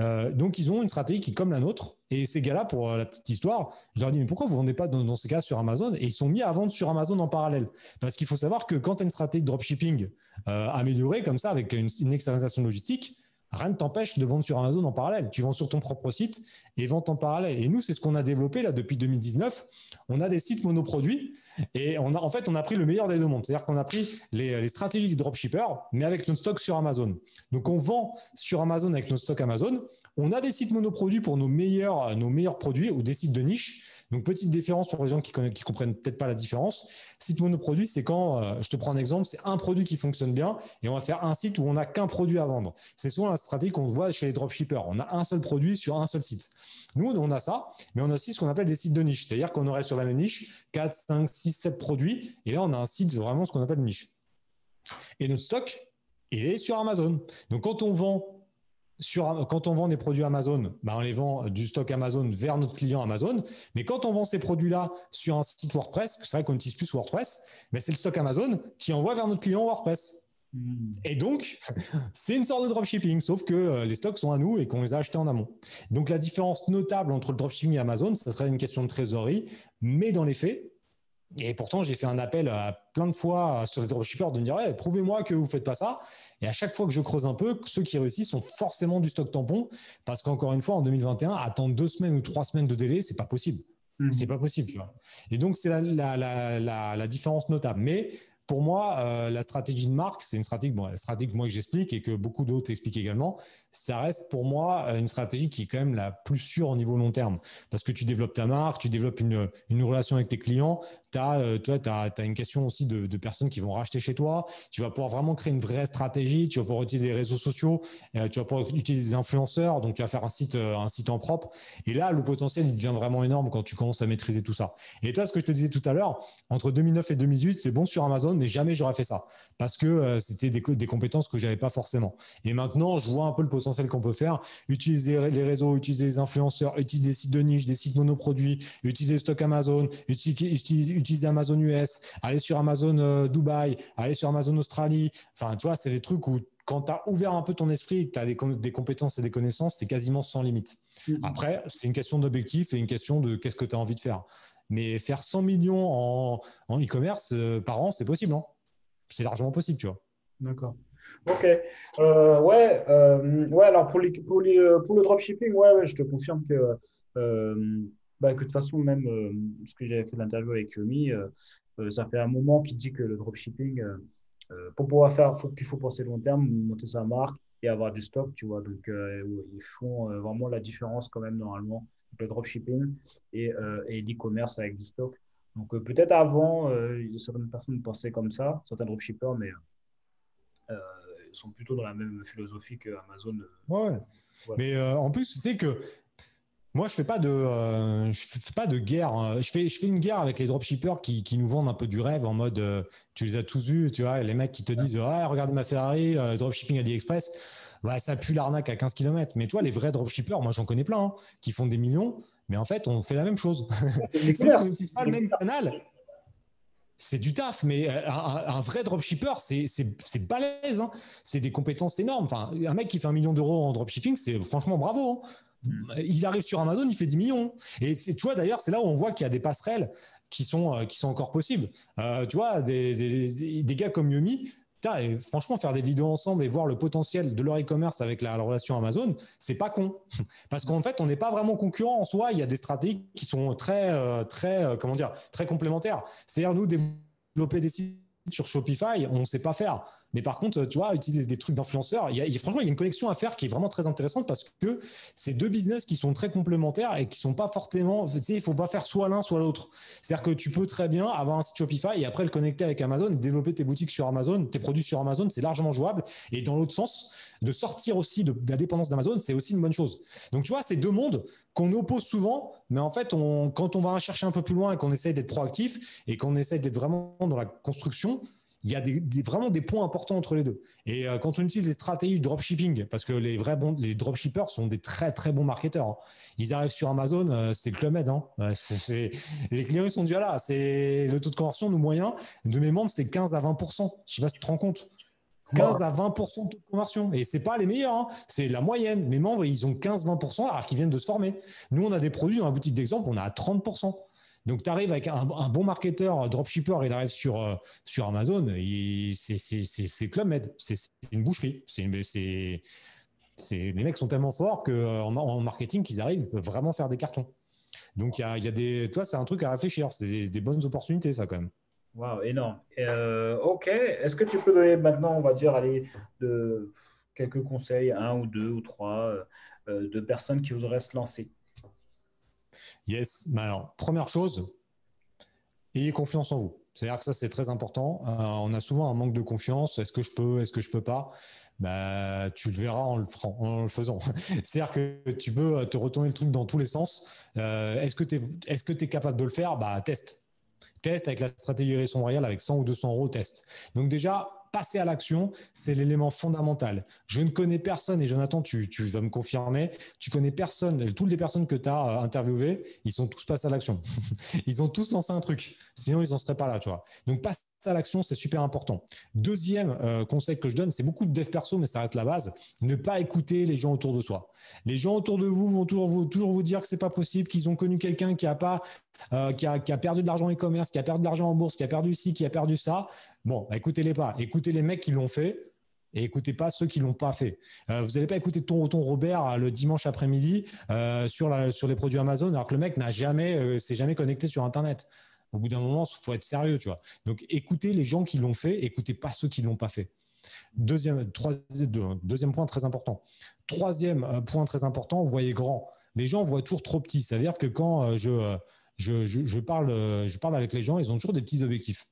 [SPEAKER 1] Euh, donc ils ont une stratégie qui est comme la nôtre. Et ces gars-là, pour euh, la petite histoire, je leur dis mais pourquoi vous vendez pas dans, ces cas sur Amazon Et ils sont mis à vendre sur Amazon en parallèle. Parce qu'il faut savoir que quand tu as une stratégie de dropshipping euh, améliorée comme ça, avec une externalisation logistique, rien ne t'empêche de vendre sur Amazon en parallèle. Tu vends sur ton propre site et vends en parallèle. Et nous, c'est ce qu'on a développé là depuis 2019. On a des sites monoproduits et en fait, on a pris le meilleur des deux mondes. C'est-à-dire qu'on a pris les, stratégies du dropshipper, mais avec nos stock sur Amazon. Donc, on vend sur Amazon avec nos stocks Amazon. On a des sites monoproduits pour nos meilleurs, nos meilleurs produits ou des sites de niche. Donc, petite différence pour les gens qui ne comprennent peut-être pas la différence. Site monoproduit, c'est quand, euh, je te prends un exemple, c'est un produit qui fonctionne bien et on va faire un site où on n'a qu'un produit à vendre. C'est souvent la stratégie qu'on voit chez les dropshippers. On a un seul produit sur un seul site. Nous, on a ça, mais on a aussi ce qu'on appelle des sites de niche. C'est-à-dire qu'on aurait sur la même niche 4, 5, 6, 7 produits. Et là, on a un site vraiment ce qu'on appelle niche. Et notre stock, il est sur Amazon. Donc, quand on vend quand on vend des produits Amazon, bah, on les vend du stock Amazon vers notre client Amazon. Mais quand on vend ces produits-là sur un site WordPress, c'est vrai qu'on utilise plus WordPress, mais bah, c'est le stock Amazon qui envoie vers notre client WordPress. Hmm. Et donc, (laughs) c'est une sorte de dropshipping, sauf que euh, les stocks sont à nous et qu'on les a achetés en amont. Donc, la différence notable entre le dropshipping et Amazon, ça serait une question de trésorerie, mais dans les faits, et pourtant, j'ai fait un appel à plein de fois sur les dropshippers de me dire prouvez-moi que vous faites pas ça. Et à chaque fois que je creuse un peu, ceux qui réussissent sont forcément du stock tampon parce qu'encore une fois, en 2021, attendre deux semaines ou trois semaines de délai, c'est pas possible. Ce mmh. C'est pas possible, Et donc, c'est la, différence notable. Mais pour moi, euh, la stratégie de marque, c'est une stratégie, bon, la que moi j'explique et que beaucoup d'autres expliquent également. Ça reste pour moi euh, une stratégie qui est quand même la plus sûre au niveau long terme, parce que tu développes ta marque, tu développes une, une relation avec tes clients, as, euh, toi, tu as, as, une question aussi de, personnes qui vont racheter chez toi. Tu vas pouvoir vraiment créer une vraie stratégie. Tu vas pouvoir utiliser les réseaux sociaux. Euh, tu vas pouvoir utiliser des influenceurs. Donc, tu vas faire un site, euh, un site en propre. Et là, le potentiel, il devient vraiment énorme quand tu commences à maîtriser tout ça. Et toi, ce que je te disais tout à l'heure, entre 2009 et 2008, c'est bon sur Amazon, mais jamais j'aurais fait ça parce que c'était des, compétences que j'avais pas forcément. Et maintenant, je vois un peu le potentiel qu'on peut faire. Utiliser les réseaux, utiliser les influenceurs, utiliser des sites de niche, des sites monoproduits, utiliser le stock Amazon, utiliser Utiliser Amazon US, aller sur Amazon euh, Dubaï, aller sur Amazon Australie. Enfin, tu vois, c'est des trucs où quand tu as ouvert un peu ton esprit, tu as des, compétences et des connaissances, c'est quasiment sans limite. Mm. Après, c'est une question d'objectif et une question de qu'est-ce que tu as envie de faire. Mais faire 100 millions en, e-commerce euh, par an, c'est possible. Hein. c'est largement possible, tu vois.
[SPEAKER 2] D'accord. Ok. Euh, ouais, ouais, alors pour, les, pour, pour, le dropshipping, ouais, ouais, je te confirme que bah, que de toute façon, même euh, ce que j'avais fait l'interview avec Yomi, euh, euh, ça fait un moment qu'il dit que le dropshipping, pour pouvoir faire, il qu'il faut penser long terme, monter sa marque et avoir du stock, tu vois. Donc, ils font vraiment la différence quand même normalement entre le dropshipping et, et l'e-commerce avec du stock. Donc, peut-être avant, certaines personnes pensaient comme ça, certains dropshippers, mais sont plutôt dans la même philosophie qu'Amazon.
[SPEAKER 1] Ouais. Mais en plus, tu sais que moi, je fais pas de, euh, fais pas de guerre. Hein. Je fais, je fais une guerre avec les dropshippers qui, qui nous vendent un peu du rêve en mode, euh, tu les as tous vus, tu vois, les mecs qui te disent, ah, regarde ma Ferrari, dropshipping euh, dropshipping AliExpress, bah ça pue l'arnaque à 15 km. Mais toi, les vrais dropshippers, moi j'en connais plein, hein, qui font des millions, mais en fait, on fait la même chose. C'est (laughs) n'utilise pas le même canal. C'est du taf, mais un, vrai dropshipper, c'est balèze. Hein. C'est des compétences énormes. Enfin, un mec qui fait un million d'euros en dropshipping, c'est franchement bravo. Hmm. Euh, il arrive sur Amazon, il fait 10 millions. Et tu vois, d'ailleurs, c'est là où on voit qu'il y a des passerelles qui sont, euh, encore possibles. Euh, tu vois, des, gars comme Yumi, franchement, faire des vidéos ensemble et voir le potentiel de leur e-commerce avec la, relation Amazon, c'est pas con. (laughs) Parce qu'en fait, on n'est pas vraiment concurrent en soi. Il y a des stratégies qui sont très, très, comment dire, très complémentaires. C'est-à-dire, nous, développer des sites sur Shopify, on ne sait pas faire. Mais par contre, tu vois, utiliser des trucs d'influenceurs, il y a, franchement, il y a une connexion à faire qui est vraiment très intéressante parce que c'est deux business qui sont très complémentaires et qui sont pas forcément, tu sais, il faut pas faire soit l'un, soit l'autre. C'est-à-dire que tu peux très bien avoir un site Shopify et après le connecter avec Amazon, développer tes boutiques sur Amazon, tes produits sur Amazon, c'est largement jouable. Et dans l'autre sens, de sortir aussi de, la dépendance d'Amazon, c'est aussi une bonne chose. Donc, tu vois, c'est deux mondes qu'on oppose souvent, mais en fait, quand on va chercher un peu plus loin et qu'on essaye d'être proactif et qu'on essaye d'être vraiment dans la construction, il y a vraiment des points importants entre les deux. Et euh, quand on utilise les stratégies de dropshipping, parce que les vrais bons, les dropshippers sont des très très bons marketeurs. Hein. Ils arrivent sur Amazon, euh, c'est le club hein. les clients sont déjà là. C'est le taux de conversion, nous moyens de mes membres, c'est 15 à 20 Je ne sais pas si tu te rends compte. 15 à 20 de conversion. Et c'est pas les meilleurs, hein. c'est la moyenne. Mes membres, ils ont 15-20 alors qu'ils viennent de se former. Nous, on a des produits dans la boutique d'exemple, on a à 30 donc, tu arrives avec un, bon marketeur, dropshipper, il arrive sur, euh, sur Amazon, c'est Club Med, c'est une boucherie. les mecs sont tellement forts qu'en euh, en marketing, qu'ils arrivent, peuvent vraiment faire des cartons. Donc, il y a, des. Toi, c'est un truc à réfléchir. C'est des, bonnes opportunités, ça, quand même.
[SPEAKER 2] Waouh, énorme. Euh, ok. Est-ce que tu peux donner maintenant, on va dire, aller de quelques conseils, un ou deux ou trois, de personnes qui voudraient se
[SPEAKER 1] lancer Yes. Alors, première chose, ayez confiance en vous. C'est-à-dire que ça, c'est très important. Euh, on a souvent un manque de confiance. Est-ce que je peux Est-ce que je peux pas bah, Tu le verras en le, faisant. (laughs) C'est-à-dire que tu peux euh, te retourner le truc dans tous les sens. Euh, est-ce que tu es, capable de le faire Bah, teste. Teste avec la stratégie raison royale avec 100 ou 200 euros, teste. Donc déjà, passer à l'action, c'est l'élément fondamental. Je ne connais personne, et Jonathan, tu, tu vas me confirmer, tu connais personne, toutes les personnes que tu as euh, interviewées, ils sont tous passés à l'action. (laughs) ils ont tous lancé un truc, sinon ils n'en seraient pas là, tu vois. Donc passer à l'action, c'est super important. Deuxième euh, conseil que je donne, c'est beaucoup de dev perso, mais ça reste la base, ne pas écouter les gens autour de soi. Les gens autour de vous vont toujours vous, toujours vous dire que ce n'est pas possible, qu'ils ont connu quelqu'un qui a pas, euh, qui, a, perdu de l'argent e-commerce, qui a perdu de l'argent en bourse, qui a perdu ci, qui a perdu ça. Bon, bah, écoutez-les pas. Écoutez les mecs qui l'ont fait et écoutez pas ceux qui l'ont pas fait. Euh, vous n'allez pas écouter ton ton Robert euh, le dimanche après-midi euh, sur, sur les produits Amazon alors que le mec n'a jamais s'est jamais connecté sur Internet. Au bout d'un moment, il faut être sérieux, tu vois. Donc, écoutez les gens qui l'ont fait, écoutez pas ceux qui l'ont pas fait. Deuxième, hein, point très important. Troisième point très important, voyez grand. Les gens voient toujours trop petit. C'est-à-dire que quand je, je, parle, je parle avec les gens, ils ont toujours des petits objectifs.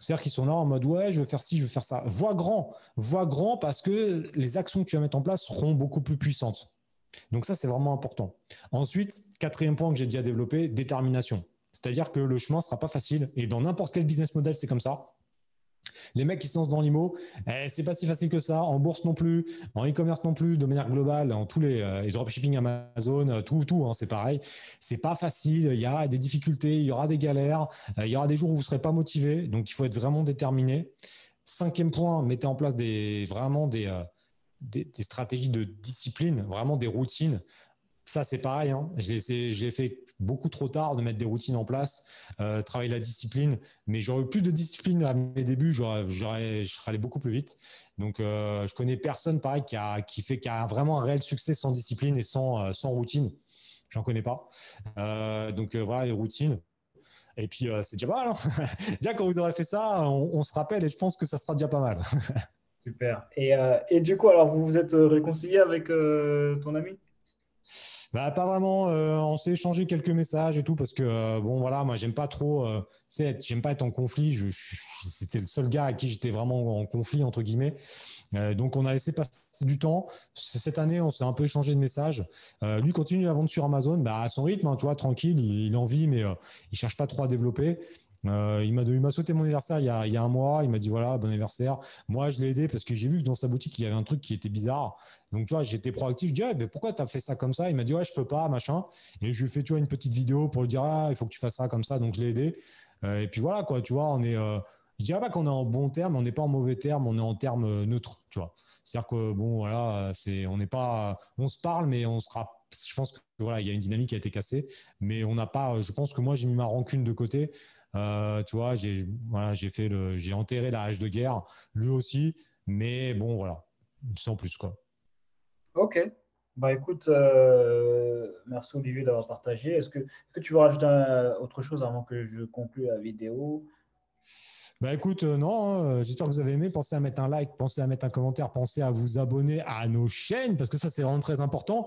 [SPEAKER 1] C'est-à-dire qu'ils sont là en mode ouais, je veux faire ci, je veux faire ça. Vois grand, vois grand parce que les actions que tu vas mettre en place seront beaucoup plus puissantes. Donc ça, c'est vraiment important. Ensuite, quatrième point que j'ai déjà développé, détermination. C'est-à-dire que le chemin ne sera pas facile. Et dans n'importe quel business model, c'est comme ça. Les mecs qui se lancent dans l'IMO, eh, c'est pas si facile que ça, en bourse non plus, en e-commerce non plus, de manière globale, en tous les euh, dropshipping Amazon, euh, tout, tout, hein, c'est pareil. C'est pas facile, il y a des difficultés, il y aura des galères, euh, il y aura des jours où vous ne serez pas motivé, donc il faut être vraiment déterminé. Cinquième point, mettez en place des, vraiment des, des stratégies de discipline, vraiment des routines ça, c'est pareil. Hein. J'ai fait beaucoup trop tard de mettre des routines en place, euh, travailler la discipline. Mais j'aurais eu plus de discipline à mes débuts, j'aurais, je serais allé beaucoup plus vite. Donc, euh, je connais personne, pareil, qui a, qui fait, qui vraiment un réel succès sans discipline et sans, euh, sans routine. J'en connais pas. Euh, donc, voilà, les routines. Et puis, c'est déjà pas mal. Hein. (laughs) déjà, quand vous aurez fait ça, on, se rappelle et je pense que ça sera déjà pas mal. (laughs) Super. Et,
[SPEAKER 2] et, du coup, alors, vous vous êtes réconcilié avec ton ami
[SPEAKER 1] bah, pas vraiment. Euh, on s'est échangé quelques messages et tout parce que euh, bon voilà, moi j'aime pas trop, euh, j'aime pas être en conflit. c'était le seul gars à qui j'étais vraiment en conflit entre guillemets. donc on a laissé passer du temps. Cette année, on s'est un peu échangé de messages. lui continue la vente sur Amazon, bah à son rythme, hein, tu vois, tranquille, il, il en vit, mais il cherche pas trop à développer. Euh, il m'a il m'a sauté mon anniversaire il y, a, il y a un mois. Il m'a dit voilà bon anniversaire. Moi je l'ai aidé parce que j'ai vu que dans sa boutique il y avait un truc qui était bizarre. Donc tu vois j'étais proactif. Je dis ouais ah, mais pourquoi t'as fait ça comme ça Il m'a dit ouais je peux pas machin. Et je lui fais tu vois une petite vidéo pour lui dire ah il faut que tu fasses ça comme ça. Donc je l'ai aidé. Euh, et puis voilà quoi tu vois on est euh, je dirais pas qu'on est en bon terme, on n'est pas en mauvais terme, on est en termes neutre tu vois. C'est-à-dire que bon, voilà, c'est, on n'est pas, on se parle, mais on sera, je pense que voilà, il y a une dynamique qui a été cassée, mais on n'a pas, je pense que moi j'ai mis ma rancune de côté. Euh, tu vois, j'ai voilà, j'ai fait le, j'ai enterré la hache de guerre, lui aussi, mais bon voilà, sans plus quoi.
[SPEAKER 2] Ok. Bah écoute, euh, merci Olivier d'avoir partagé. Est-ce que, est que, tu veux rajouter euh, autre chose avant que je conclue la vidéo
[SPEAKER 1] bah écoute, euh, non, hein, euh, j'espère que vous avez aimé. Pensez à mettre un like, pensez à mettre un commentaire, pensez à vous abonner à nos chaînes, parce que ça, c'est vraiment très important.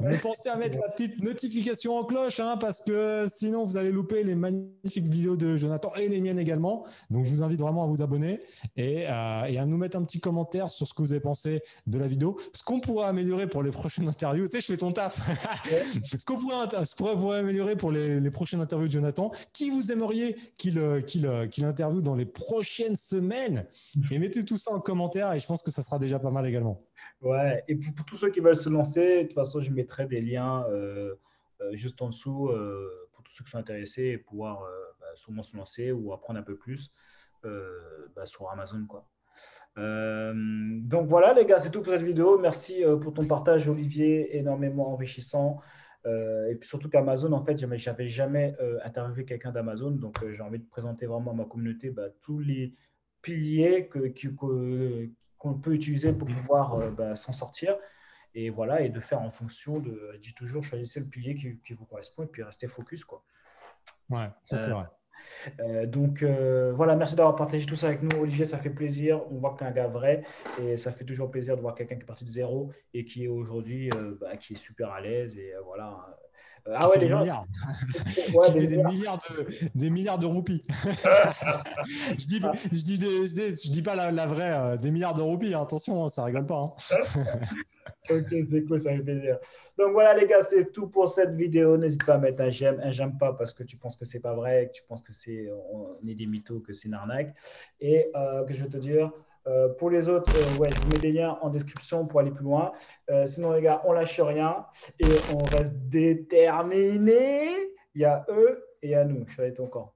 [SPEAKER 1] Mais pensez à mettre la petite notification en cloche, hein, parce que sinon, vous allez louper les magnifiques vidéos de Jonathan et les miennes également. Donc, je vous invite vraiment à vous abonner et, euh, à nous mettre un petit commentaire sur ce que vous avez pensé de la vidéo, ce qu'on pourrait améliorer pour les prochaines interviews. Tu sais, je fais ton taf. (laughs) ce qu'on pourrait, pourrait, améliorer pour les, prochaines interviews de Jonathan, qui vous aimeriez qu'il qu'il interviewe dans les prochaines semaines. Et mettez tout ça en commentaire et je pense que ça sera déjà pas mal également.
[SPEAKER 2] Ouais, et pour, tous ceux qui veulent se lancer, de toute façon, je mettrai des liens euh, euh, juste en dessous euh, pour tous ceux qui sont intéressés et pouvoir bah, sûrement se lancer ou apprendre un peu plus bah, sur Amazon. quoi. donc voilà les gars, c'est tout pour cette vidéo. Merci pour ton partage Olivier, énormément enrichissant. Euh, et puis surtout qu'Amazon, en fait, j'avais jamais euh, interviewé quelqu'un d'Amazon, donc euh, j'ai envie de présenter vraiment à ma communauté bah, tous les piliers qu'on que, qu'on peut utiliser pour pouvoir bah, s'en sortir. Et voilà, et de faire en fonction de, je dis toujours, choisissez le pilier qui, qui vous correspond et puis restez focus. Quoi.
[SPEAKER 1] Ouais, c'est vrai.
[SPEAKER 2] Euh, donc euh, voilà, merci d'avoir partagé tout ça avec nous, Olivier. Ça fait plaisir. On voit que tu un gars vrai et ça fait toujours plaisir de voir quelqu'un qui est parti de zéro et qui est aujourd'hui euh, bah, qui est super à l'aise et voilà ah ouais, des Milliards.
[SPEAKER 1] des, milliards de, des milliards de roupies. (laughs) Ah. je dis, je dis, je dis pas la, vraie, euh, des milliards de roupies. Hein, attention, hein, ça rigole pas. Hein. (laughs) ok, c'est cool, ça fait plaisir. Donc voilà, les gars, c'est tout
[SPEAKER 2] pour cette vidéo. N'hésite pas à mettre un j'aime, un j'aime pas parce que tu penses que c'est pas vrai, que tu penses que c'est on est des mythos, que c'est une arnaque. Et euh, que je vais te dire, euh, pour les autres, euh, ouais, je mets des liens en description pour aller plus loin. Euh, sinon, les gars, on lâche rien et on reste déterminés. Il y a eux et il y a nous. Je ton camp.